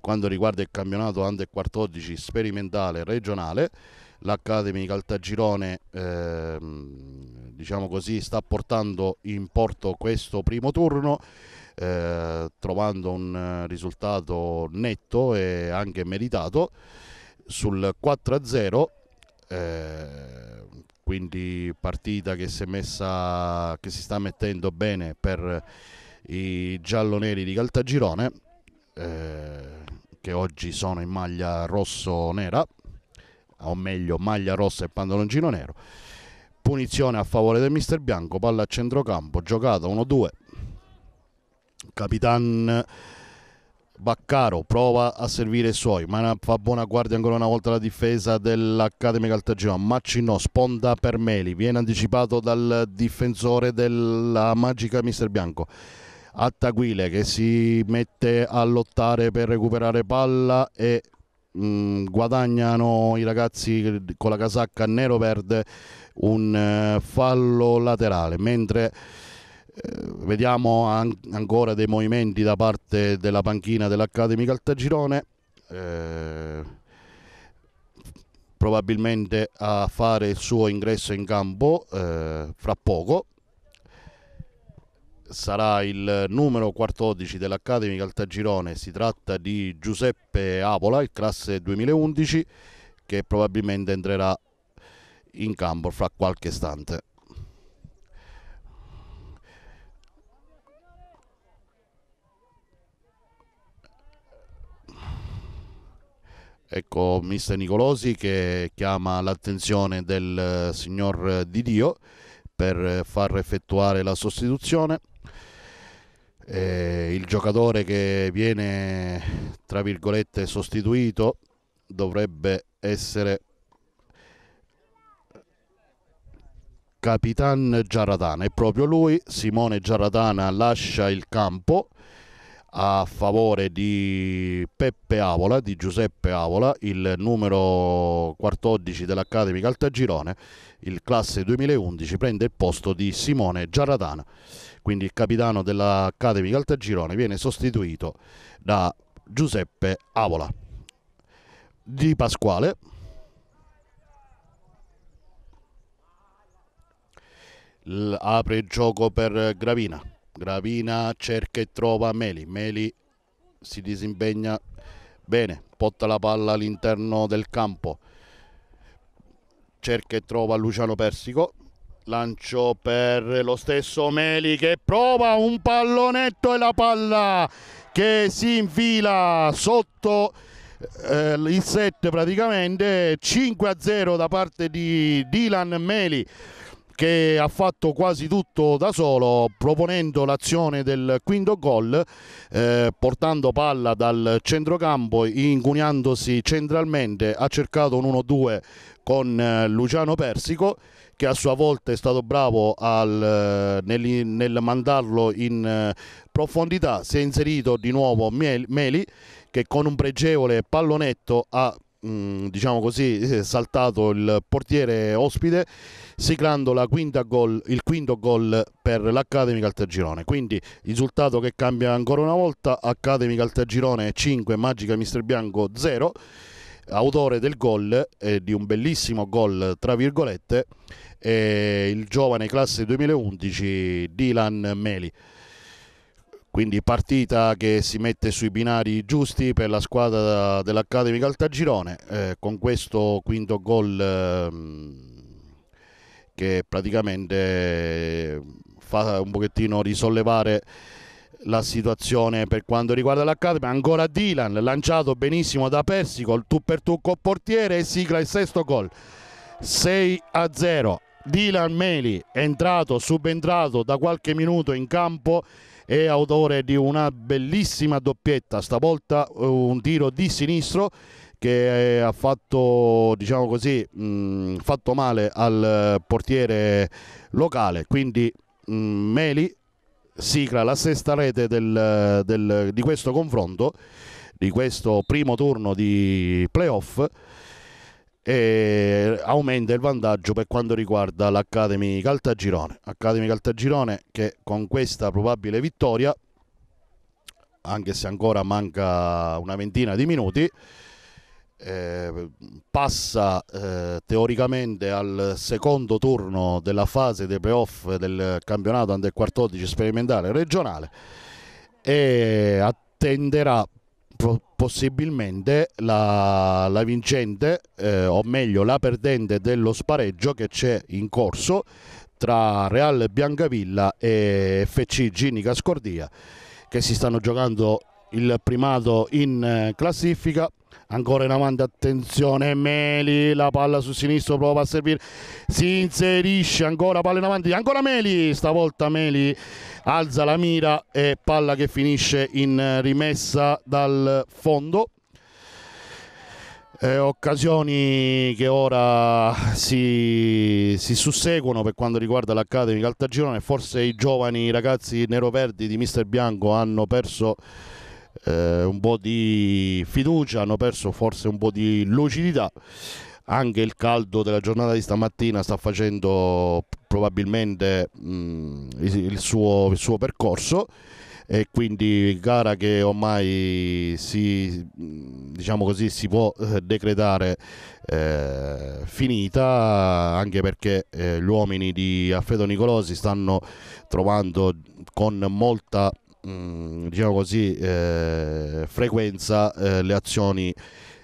quando riguarda il campionato Under 14 sperimentale regionale. L'Academy Caltagirone eh, diciamo così, sta portando in porto questo primo turno eh, trovando un eh, risultato netto e anche meritato sul 4-0 eh, quindi partita che si, messa, che si sta mettendo bene per i gialloneri di Caltagirone eh, che oggi sono in maglia rosso-nera o meglio maglia rossa e pantaloncino nero punizione a favore del mister bianco palla a centrocampo giocata 1-2 Capitan Baccaro prova a servire i suoi, ma fa buona guardia ancora una volta la difesa dell'Accademia Caltagirone. Maccino sponda per Meli, viene anticipato dal difensore della magica Mister Bianco. Attaguile che si mette a lottare per recuperare palla e mh, mm, guadagnano i ragazzi con la casacca nero-verde un eh, fallo laterale, mentre eh, vediamo an- ancora dei movimenti da parte della panchina dell'Academy Caltagirone. Eh, probabilmente a fare il suo ingresso in campo eh, fra poco. Sarà il numero 14 dell'Academy Caltagirone, si tratta di Giuseppe Apola, il classe 2011, che probabilmente entrerà in campo fra qualche istante. Ecco, mister Nicolosi che chiama l'attenzione del eh, signor eh, Di Dio per eh, far effettuare la sostituzione. Eh, il giocatore che viene, tra virgolette, sostituito dovrebbe essere Capitan Giaratana. È proprio lui, Simone Giaratana, lascia il campo a favore di Peppe Avola, di Giuseppe Avola, il numero 14 dell'Academy Caltagirone, il classe 2011, prende il posto di Simone Giarratana. Quindi il capitano dell'Academy Caltagirone viene sostituito da Giuseppe Avola. Di Pasquale. L apre il gioco per Gravina Gravina cerca e trova Meli, Meli si disimpegna bene, porta la palla all'interno del campo, cerca e trova Luciano Persico, lancio per lo stesso Meli che prova un pallonetto e la palla che si infila sotto eh, il set praticamente 5 a 0 da parte di Dylan Meli che ha fatto quasi tutto da solo proponendo l'azione del quinto gol eh, portando palla dal centrocampo incuneandosi centralmente ha cercato un 1-2 con eh, Luciano Persico che a sua volta è stato bravo al, eh, nel, nel, mandarlo in eh, profondità si è inserito di nuovo Meli che con un pregevole pallonetto ha Mm, diciamo così, eh, saltato il portiere ospite, siglando goal, il quinto gol per l'Academy Caltagirone. Quindi risultato che cambia ancora una volta, Academy Caltagirone 5, Magica Mister Bianco 0 autore del gol, eh, di un bellissimo gol tra virgolette, eh, il giovane classe 2011 Dylan Meli. Quindi partita che si mette sui binari giusti per la squadra dell'Academy Caltagirone, eh, con questo quinto gol eh, che praticamente eh, fa un pochettino risollevare la situazione per quanto riguarda l'Academy. Ancora Dylan, lanciato benissimo da Persico, il tu per tu col portiere e sigla il sesto gol. 6 a 0. Dylan Meli, entrato, subentrato da qualche minuto in campo è autore di una bellissima doppietta, stavolta eh, un tiro di sinistro che eh, ha fatto, diciamo così, mh, mm, fatto male al eh, portiere locale, quindi mh, mm, Meli sigla la sesta rete del, del, di questo confronto, di questo primo turno di playoff e aumenta il vantaggio per quanto riguarda l'Academy Caltagirone. Academy Caltagirone che con questa probabile vittoria, anche se ancora manca una ventina di minuti, eh, passa eh, teoricamente al secondo turno della fase dei playoff del campionato under 14 sperimentale regionale e attenderà possibilmente la, la vincente, eh, o meglio la perdente dello spareggio che c'è in corso tra Real Biancavilla e FC Ginica Scordia che si stanno giocando il primato in eh, classifica ancora in avanti attenzione Meli la palla su sinistro prova a servire si inserisce ancora palla in avanti ancora Meli stavolta Meli alza la mira e palla che finisce in rimessa dal fondo eh, occasioni che ora si, si, susseguono per quanto riguarda l'Academy Caltagirone forse i giovani ragazzi nero-verdi di Mister Bianco hanno perso eh, un po' di fiducia, hanno perso forse un po' di lucidità. Anche il caldo della giornata di stamattina sta facendo probabilmente mh, mm, il, suo, il suo percorso e quindi gara che ormai si, diciamo così, si può eh, decretare eh, finita anche perché eh, gli uomini di Alfredo Nicolosi stanno trovando con molta mh, mm, diciamo così, eh, frequenza eh, le azioni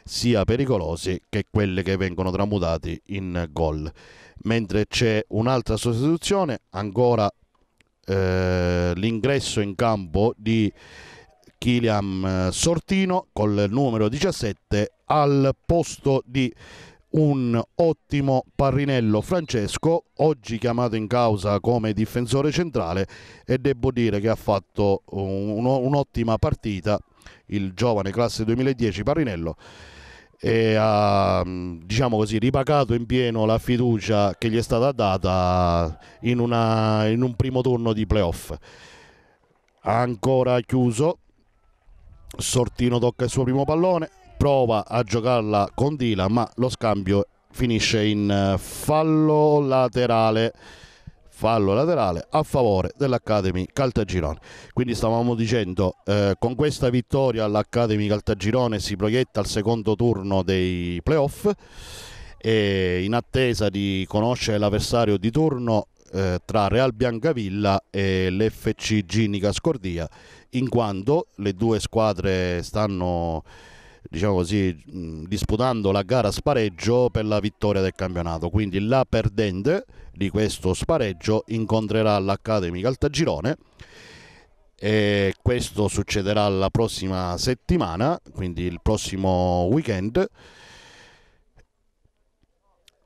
sia pericolose che quelle che vengono tramutate in gol. Mentre c'è un'altra sostituzione, ancora eh, l'ingresso in campo di Kilian eh, Sortino col numero 17 al posto di un ottimo Parrinello Francesco, oggi chiamato in causa come difensore centrale e devo dire che ha fatto un'ottima partita il giovane classe 2010 Parrinello e ha diciamo così, ripagato in pieno la fiducia che gli è stata data in, una, in un primo turno di playoff. ancora chiuso, Sortino tocca il suo primo pallone, prova a giocarla con Dila, ma lo scambio finisce in eh, fallo laterale fallo laterale a favore dell'Academy Caltagirone. Quindi stavamo dicendo eh, con questa vittoria l'Academy Caltagirone si proietta al secondo turno dei playoff e in attesa di conoscere l'avversario di turno eh, tra Real Biancavilla e l'FC Ginica Scordia in quanto le due squadre stanno diciamo così, disputando la gara spareggio per la vittoria del campionato. Quindi la perdente di questo spareggio incontrerà l'Academy Caltagirone e questo succederà la prossima settimana, quindi il prossimo weekend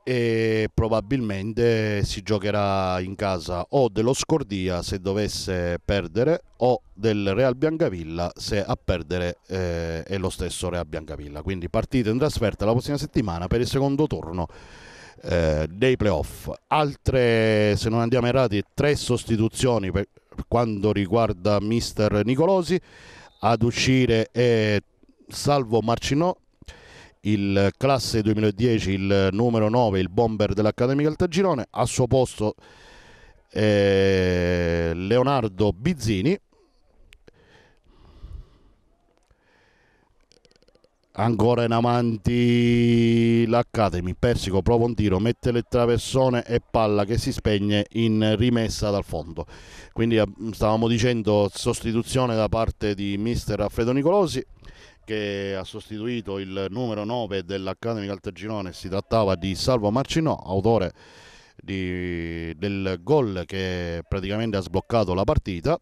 e probabilmente si giocherà in casa o dello Scordia se dovesse perdere o del Real Biancavilla se a perdere eh, è lo stesso Real Biancavilla. Quindi partita in trasferta la prossima settimana per il secondo turno eh, dei playoff. Altre, se non andiamo errati, tre sostituzioni per quanto riguarda mister Nicolosi ad uscire è Salvo Marcinò il classe 2010, il numero 9, il bomber dell'Accademia Caltagirone, al suo posto eh, Leonardo Bizzini, ancora in avanti l'Academy, Persico prova un tiro, mette le traversone e palla che si spegne in rimessa dal fondo. Quindi eh, stavamo dicendo sostituzione da parte di mister Alfredo Nicolosi che ha sostituito il numero 9 dell'Accademia Caltagirone, si trattava di Salvo Marcinò, autore di, del gol che praticamente ha sbloccato la partita.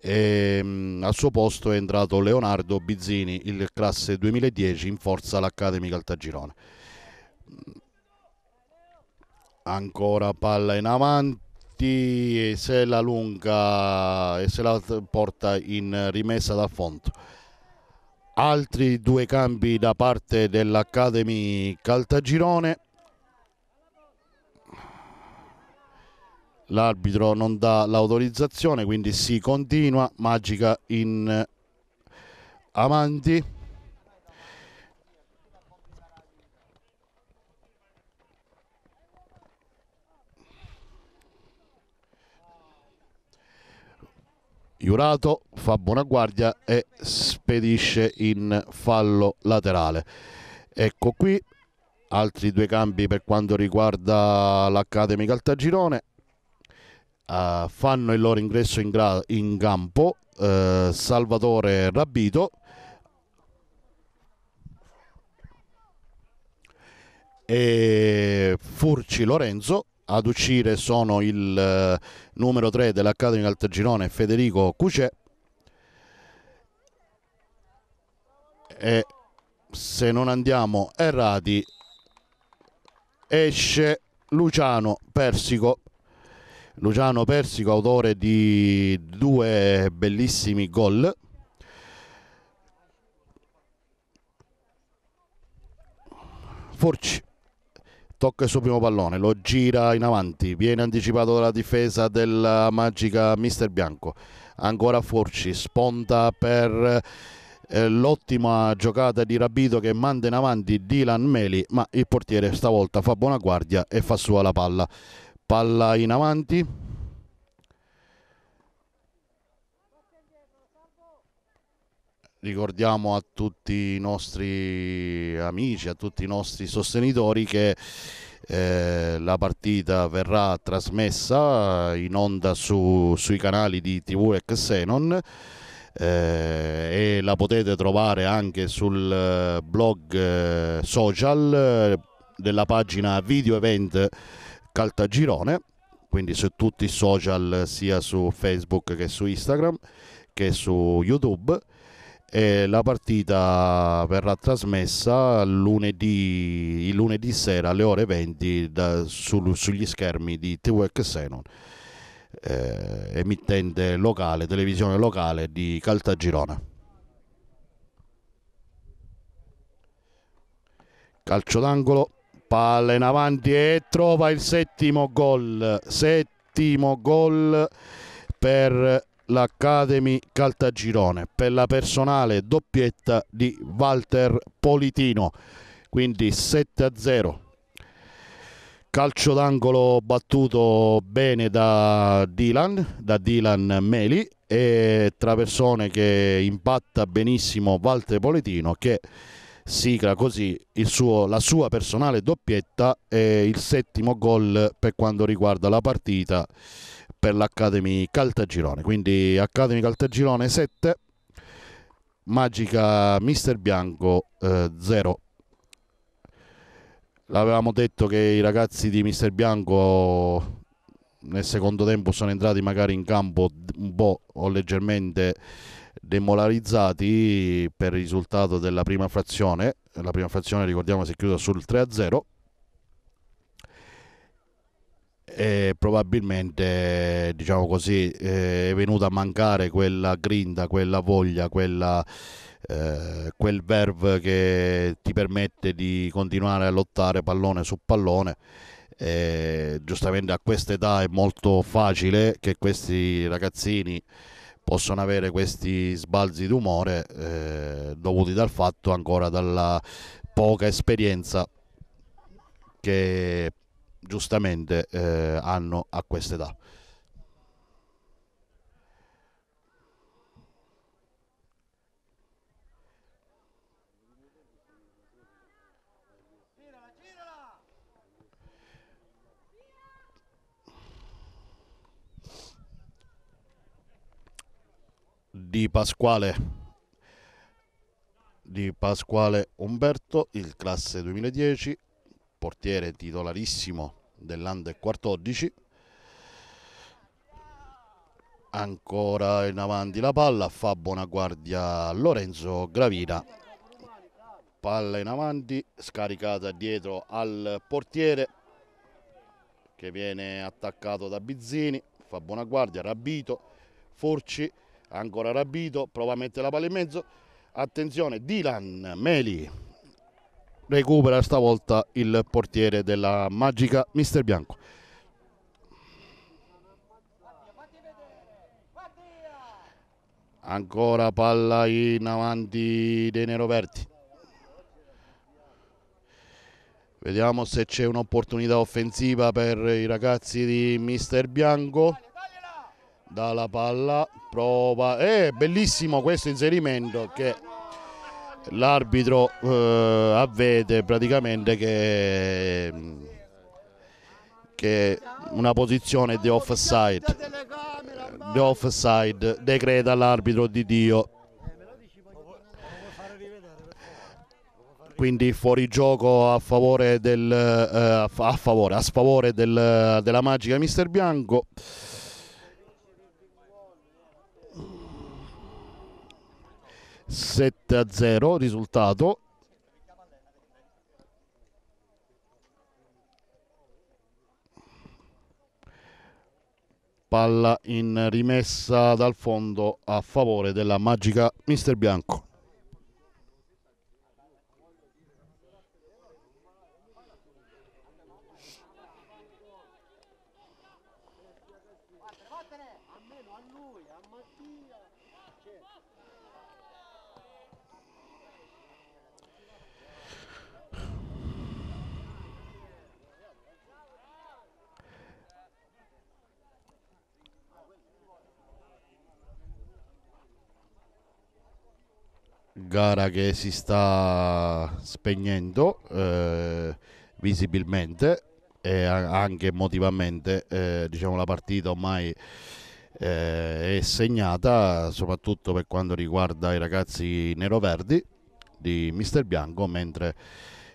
E, ehm, mh, al suo posto è entrato Leonardo Bizzini, il classe 2010, in forza all'Academy Caltagirone. Ancora palla in avanti e se la lunga e se la porta in rimessa da fondo altri due cambi da parte dell'Academy Caltagirone l'arbitro non dà l'autorizzazione quindi si continua magica in avanti Iurato fa buona guardia e spedisce in fallo laterale. Ecco qui altri due cambi per quanto riguarda l'Academy Caltagirone. Uh, fanno il loro ingresso in, in campo uh, Salvatore Rabito e Furci Lorenzo ad uscire sono il eh, numero 3 dell'Academy Caltagirone Federico Cucè e se non andiamo errati esce Luciano Persico Luciano Persico autore di due bellissimi gol Forci tocca il suo primo pallone, lo gira in avanti, viene anticipato dalla difesa della magica Mister Bianco, ancora Forci, sponta per eh, l'ottima giocata di Rabito che manda in avanti Dylan Meli, ma il portiere stavolta fa buona guardia e fa sua la palla. Palla in avanti, ricordiamo a tutti i nostri amici, a tutti i nostri sostenitori che eh, la partita verrà trasmessa in onda su, sui canali di TV e Xenon eh, e la potete trovare anche sul eh, blog eh, social eh, della pagina Video Event Caltagirone quindi su tutti i social sia su Facebook che su Instagram che su YouTube e la partita verrà trasmessa lunedì, il lunedì sera alle ore 20 da, su, sugli schermi di TV Xenon, eh, emittente locale, televisione locale di Caltagirona. Calcio d'angolo, palla in avanti e trova il settimo gol, settimo gol per l'Academy Caltagirone per la personale doppietta di Walter Politino, quindi 7-0. Calcio d'angolo battuto bene da Dylan, da Dylan Meli e persone che impatta benissimo Walter Politino che sigla così suo, la sua personale doppietta e il settimo gol per quanto riguarda la partita per l'Academy Caltagirone. Quindi Academy Caltagirone 7, Magica Mister Bianco 0. Eh, L'avevamo detto che i ragazzi di Mister Bianco nel secondo tempo sono entrati magari in campo un po' o leggermente demoralizzati per il risultato della prima frazione. La prima frazione ricordiamo si è chiusa sul 3-0 e probabilmente diciamo così, eh, è venuta a mancare quella grinta, quella voglia, quella, eh, quel verve che ti permette di continuare a lottare pallone su pallone. E, giustamente a questa età è molto facile che questi ragazzini possano avere questi sbalzi d'umore eh, dovuti dal fatto ancora dalla poca esperienza che giustamente eh, hanno a questa età. Di Pasquale di Pasquale Umberto, il classe 2010, portiere titolarissimo dell'Under 14 ancora in avanti la palla fa buona guardia Lorenzo Gravina palla in avanti scaricata dietro al portiere che viene attaccato da Bizzini fa buona guardia Rabito Forci ancora Rabito prova a mettere la palla in mezzo attenzione Dylan Meli recupera stavolta il portiere della magica Mister Bianco. Ancora palla in avanti dei neroverti. Vediamo se c'è un'opportunità offensiva per i ragazzi di Mister Bianco. Dalla palla, prova. È eh, bellissimo questo inserimento che l'arbitro eh, avvede praticamente che, che una posizione di offside, di offside decreta l'arbitro di Dio quindi fuori gioco a favore, del, eh, a favore a sfavore del, della magica Mister Bianco 7 a 0 risultato palla in rimessa dal fondo a favore della magica Mister Bianco gara che si sta spegnendo eh, visibilmente e anche emotivamente eh, diciamo la partita ormai eh, è segnata soprattutto per quanto riguarda i ragazzi nero-verdi di Mister Bianco mentre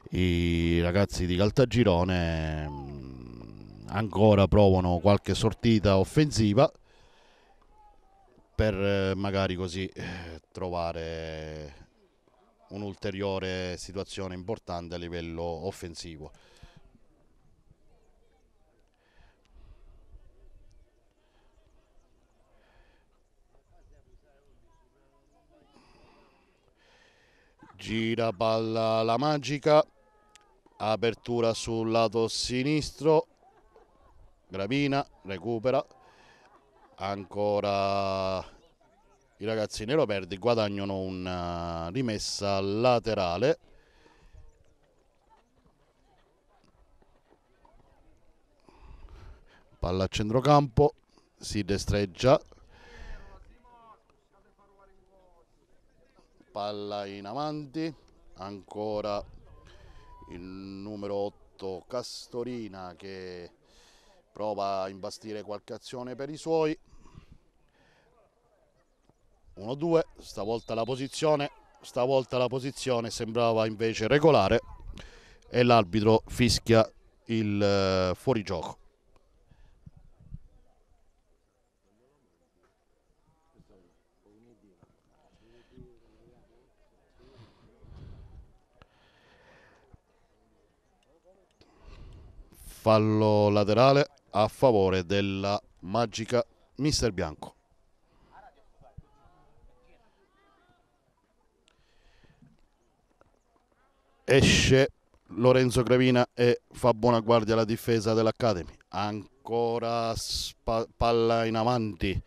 i ragazzi di Caltagirone mm, ancora provano qualche sortita offensiva per eh, magari così eh, trovare un'ulteriore situazione importante a livello offensivo. Gira palla la magica, apertura sul lato sinistro, Gravina recupera, ancora i ragazzi neroverdi guadagnano una eh, rimessa laterale palla a centrocampo si destreggia palla in avanti ancora il numero 8 Castorina che prova a imbastire qualche azione per i suoi 1-2, stavolta la posizione, stavolta la posizione sembrava invece regolare e l'arbitro fischia il eh, fuorigioco. fallo laterale a favore della magica Mister Bianco. esce Lorenzo Gravina e fa buona guardia alla difesa dell'Academy. Ancora spa- palla in avanti.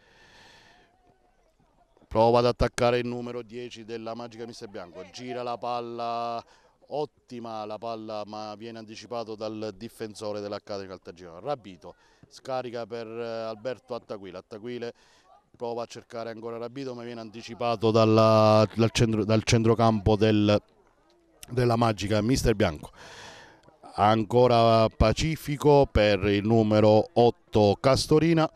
Prova ad attaccare il numero 10 della Magica Mister Bianco. Gira la palla, ottima la palla, ma viene anticipato dal difensore dell'Academy Caltagirone. Rabito, scarica per eh, Alberto Attaquile. Attaquile prova a cercare ancora Rabito, ma viene anticipato dalla, dal, centro, dal centrocampo del della magica Mister Bianco ancora Pacifico per il numero 8 Castorina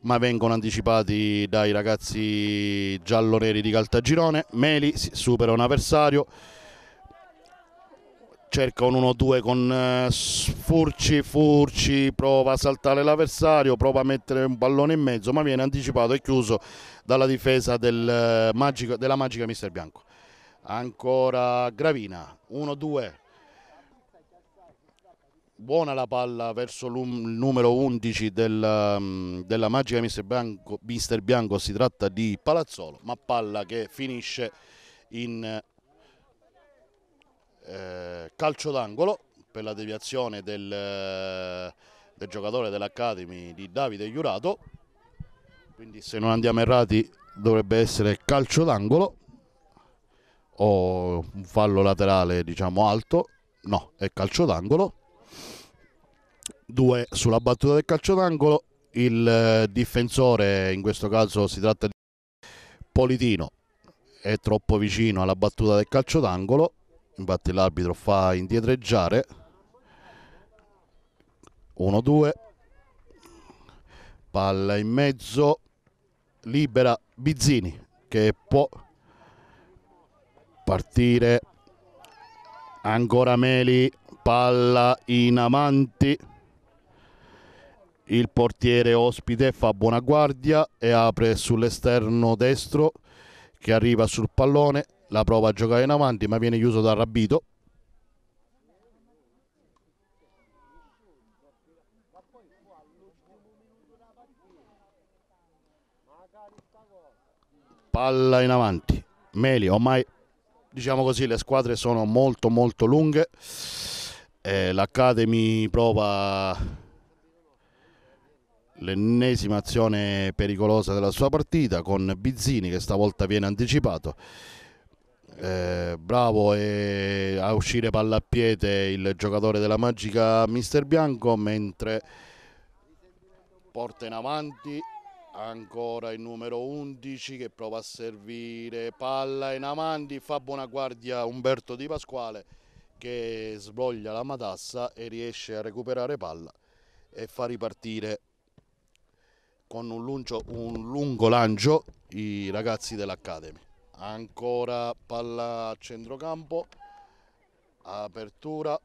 ma vengono anticipati dai ragazzi giallo-neri di Caltagirone Meli supera un avversario cerca un 1-2 con eh, Furci Furci prova a saltare l'avversario prova a mettere un pallone in mezzo ma viene anticipato e chiuso dalla difesa del eh, magico, della magica Mister Bianco ancora Gravina 1-2 buona la palla verso il numero 11 del, mm, della magica Mister Bianco, Mister Bianco si tratta di Palazzolo ma palla che finisce in eh, calcio d'angolo per la deviazione del, del giocatore dell'Academy di Davide Iurato quindi se non andiamo errati dovrebbe essere calcio d'angolo o un fallo laterale diciamo alto, no, è calcio d'angolo. 2 sulla battuta del calcio d'angolo, il eh, difensore, in questo caso si tratta di Politino, è troppo vicino alla battuta del calcio d'angolo, infatti l'arbitro fa indietreggiare. 1-2, palla in mezzo, libera Bizzini che può partire ancora Meli palla in avanti il portiere ospite fa buona guardia e apre sull'esterno destro che arriva sul pallone la prova a giocare in avanti ma viene chiuso da Rabito palla in avanti Meli ormai diciamo così, le squadre sono molto molto lunghe. Eh, L'Academy prova l'ennesima azione pericolosa della sua partita con Bizzini che stavolta viene anticipato. Eh, bravo eh, a uscire palla a piede il giocatore della magica Mister Bianco mentre porta in avanti ancora il numero 11 che prova a servire palla in avanti, fa buona guardia Umberto Di Pasquale che sbroglia la matassa e riesce a recuperare palla e fa ripartire con un, lungo, un lungo lancio i ragazzi dell'Academy. Ancora palla a centrocampo, apertura,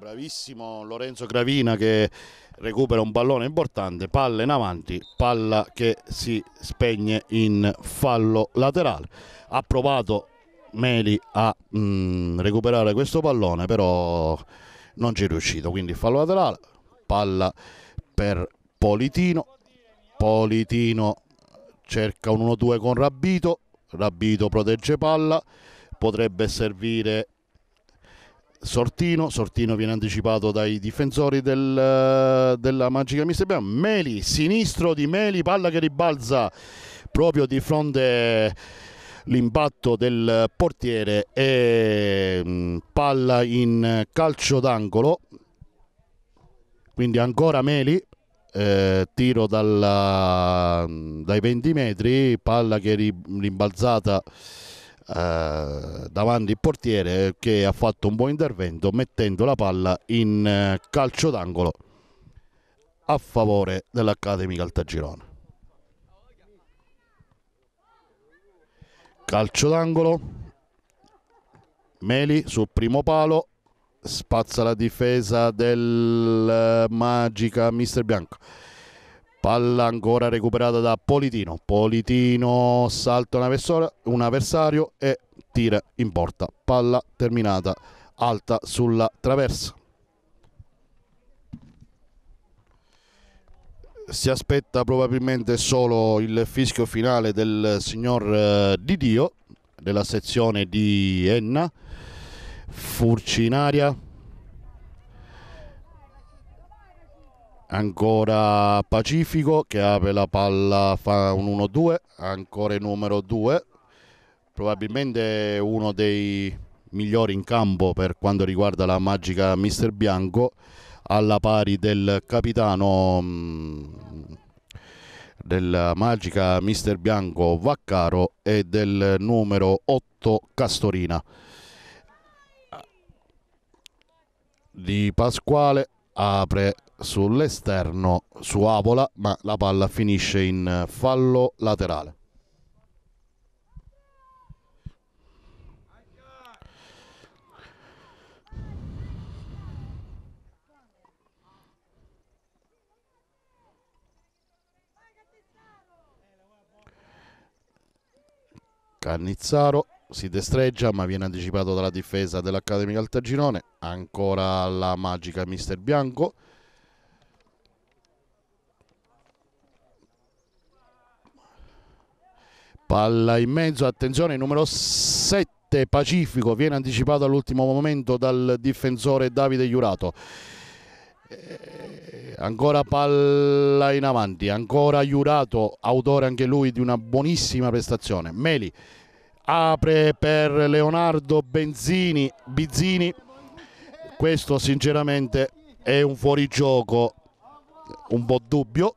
Bravissimo Lorenzo Gravina che recupera un pallone importante, palla in avanti, palla che si spegne in fallo laterale. Ha provato Meli a mh, mm, recuperare questo pallone, però non ci è riuscito, quindi fallo laterale, palla per Politino, Politino cerca un 1-2 con Rabbito, Rabbito protegge palla, potrebbe servire Sortino, Sortino viene anticipato dai difensori del, eh, della Magica Mister Bianca. Meli, sinistro di Meli, palla che ribalza proprio di fronte l'impatto del portiere e mm, palla in calcio d'angolo quindi ancora Meli eh, tiro dalla, dai 20 metri palla che rimbalzata eh, davanti il portiere che ha fatto un buon intervento mettendo la palla in eh, calcio d'angolo a favore dell'Academy Caltagirone. Calcio d'angolo, Meli sul primo palo, spazza la difesa del eh, Magica Mister Bianco Palla ancora recuperata da Politino. Politino salta un avversario e tira in porta. Palla terminata alta sulla traversa. Si aspetta probabilmente solo il fischio finale del signor eh, Di Dio della sezione di Enna. Furcinaria ancora Pacifico che apre la palla, fa un 1-2, ancora il numero 2, probabilmente uno dei migliori in campo per quanto riguarda la magica Mister Bianco, alla pari del capitano mm, della magica Mister Bianco Vaccaro e del numero 8 Castorina. Di Pasquale apre sull'esterno su Apola, ma la palla finisce in eh, fallo laterale. Cannizzaro si destreggia ma viene anticipato dalla difesa dell'Accademica Altagirone, ancora la magica Mister Bianco palla in mezzo, attenzione numero 7 Pacifico viene anticipato all'ultimo momento dal difensore Davide Iurato eh, ancora palla in avanti, ancora Iurato, autore anche lui di una buonissima prestazione. Meli apre per Leonardo Benzini, Bizzini. Questo sinceramente è un fuorigioco un po' dubbio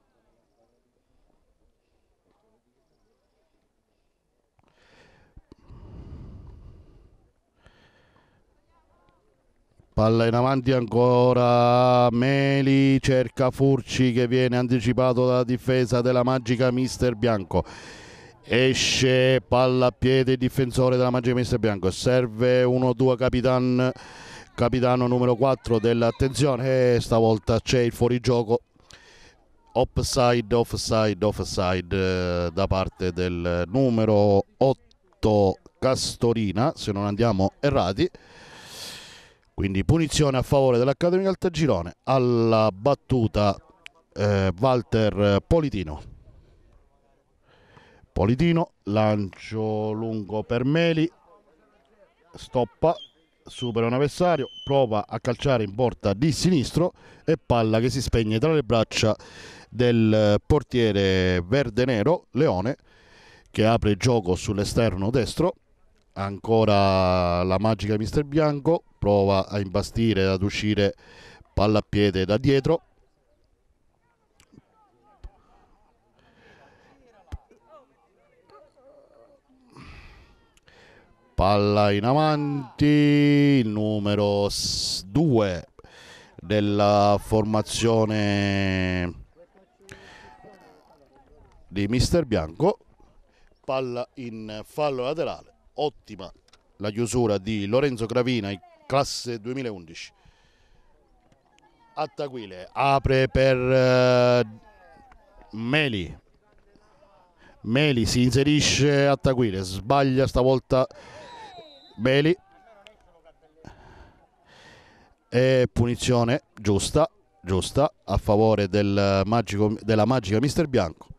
Palla in avanti ancora Meli, cerca Furci che viene anticipato dalla difesa della magica Mister Bianco. Esce palla a piede il difensore della magica Mister Bianco. Serve 1-2 Capitan, capitano numero 4 dell'attenzione. E stavolta c'è il fuorigioco. Offside, offside, offside eh, da parte del numero 8 Castorina, se non andiamo errati. Quindi punizione a favore dell'Accademia Altagirone alla battuta eh, Walter Politino. Politino, lancio lungo per Meli, stoppa, supera un avversario, prova a calciare in porta di sinistro e palla che si spegne tra le braccia del portiere verde-nero Leone che apre gioco sull'esterno destro ancora la magica Mister Bianco prova a imbastire ad uscire palla a piede da dietro palla in avanti il numero 2 della formazione di Mister Bianco palla in fallo laterale ottima la chiusura di Lorenzo Gravina, classe 2011. Attaquile apre per eh, Meli. Meli si inserisce Attaquile, sbaglia stavolta Meli. E punizione giusta, giusta a favore del magico, della magica Mister Bianco.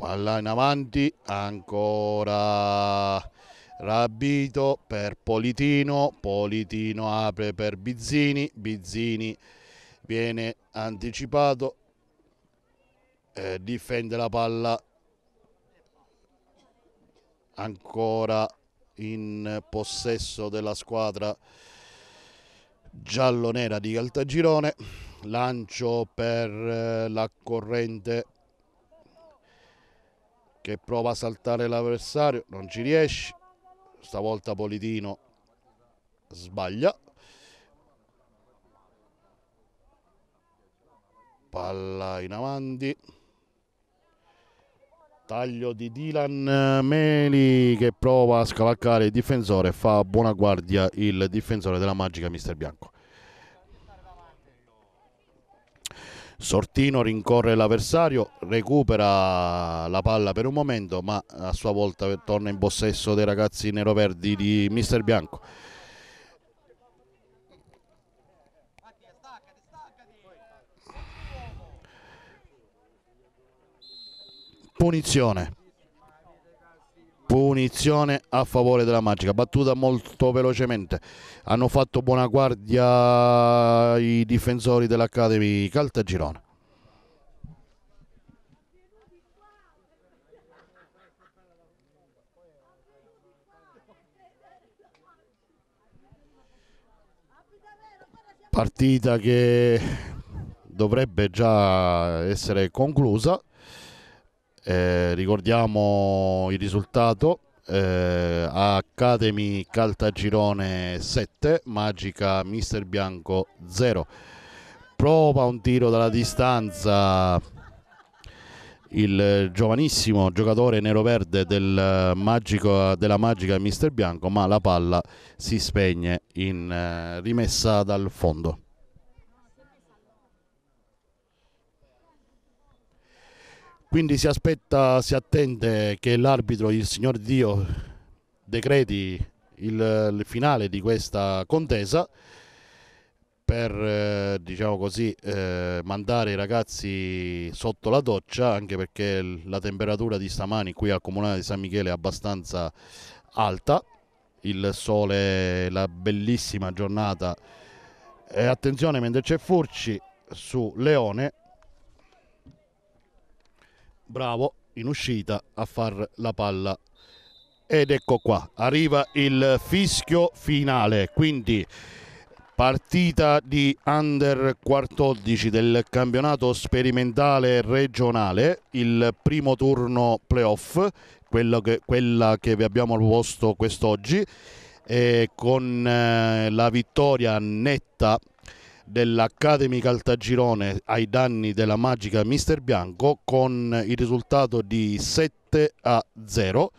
palla in avanti ancora Rabito per Politino, Politino apre per Bizzini, Bizzini viene anticipato, eh, difende la palla ancora in possesso della squadra giallo-nera di Caltagirone, lancio per eh, la corrente che prova a saltare l'avversario, non ci riesce, stavolta Politino sbaglia. Palla in avanti. Taglio di Dylan Meli che prova a scavalcare il difensore, fa buona guardia il difensore della magica Mister Bianco. Sortino rincorre l'avversario, recupera la palla per un momento, ma a sua volta torna in possesso dei ragazzi neroverdi di Mister Bianco. Punizione punizione a favore della Magica, battuta molto velocemente. Hanno fatto buona guardia i difensori dell'Academy Caltagirone. Partita che dovrebbe già essere conclusa eh, ricordiamo il risultato. Eh, Academy Caltagirone 7, Magica Mister Bianco 0. Prova un tiro dalla distanza il giovanissimo giocatore nero-verde del magico, della magica Mister Bianco, ma la palla si spegne in eh, rimessa dal fondo. Quindi si aspetta, si attende che l'arbitro, il signor Dio, decreti il, il finale di questa contesa per eh, diciamo così, eh, mandare i ragazzi sotto la doccia anche perché la temperatura di stamani qui al comunale di San Michele è abbastanza alta il sole la bellissima giornata e attenzione mentre c'è Furci su Leone bravo in uscita a far la palla ed ecco qua arriva il fischio finale quindi partita di under 14 del campionato sperimentale regionale, il primo turno playoff, che, quella che vi abbiamo proposto quest'oggi, con eh, la vittoria netta dell'Academy Caltagirone ai danni della magica Mister Bianco con il risultato di 7 a 0.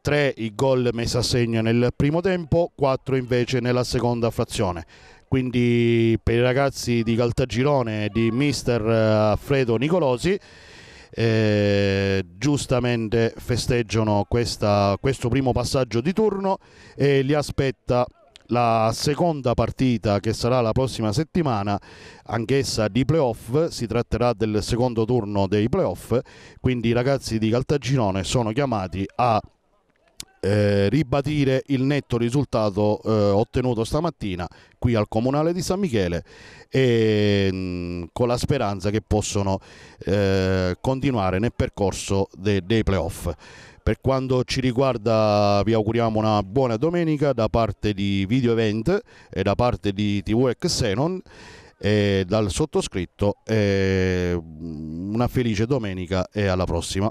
3 i gol messi a segno nel primo tempo, 4 invece nella seconda frazione. Quindi per i ragazzi di Caltagirone di mister eh, Alfredo Nicolosi eh, giustamente festeggiano questa, questo primo passaggio di turno e li aspetta la seconda partita che sarà la prossima settimana, anch'essa di playoff, si tratterà del secondo turno dei playoff, quindi i ragazzi di Caltagirone sono chiamati a eh, ribadire il netto risultato eh, ottenuto stamattina qui al Comunale di San Michele e, mh, mm, con la speranza che possono eh, continuare nel percorso de dei playoff. Per quanto ci riguarda vi auguriamo una buona domenica da parte di Video Event e da parte di TV e Xenon e dal sottoscritto una felice domenica e alla prossima.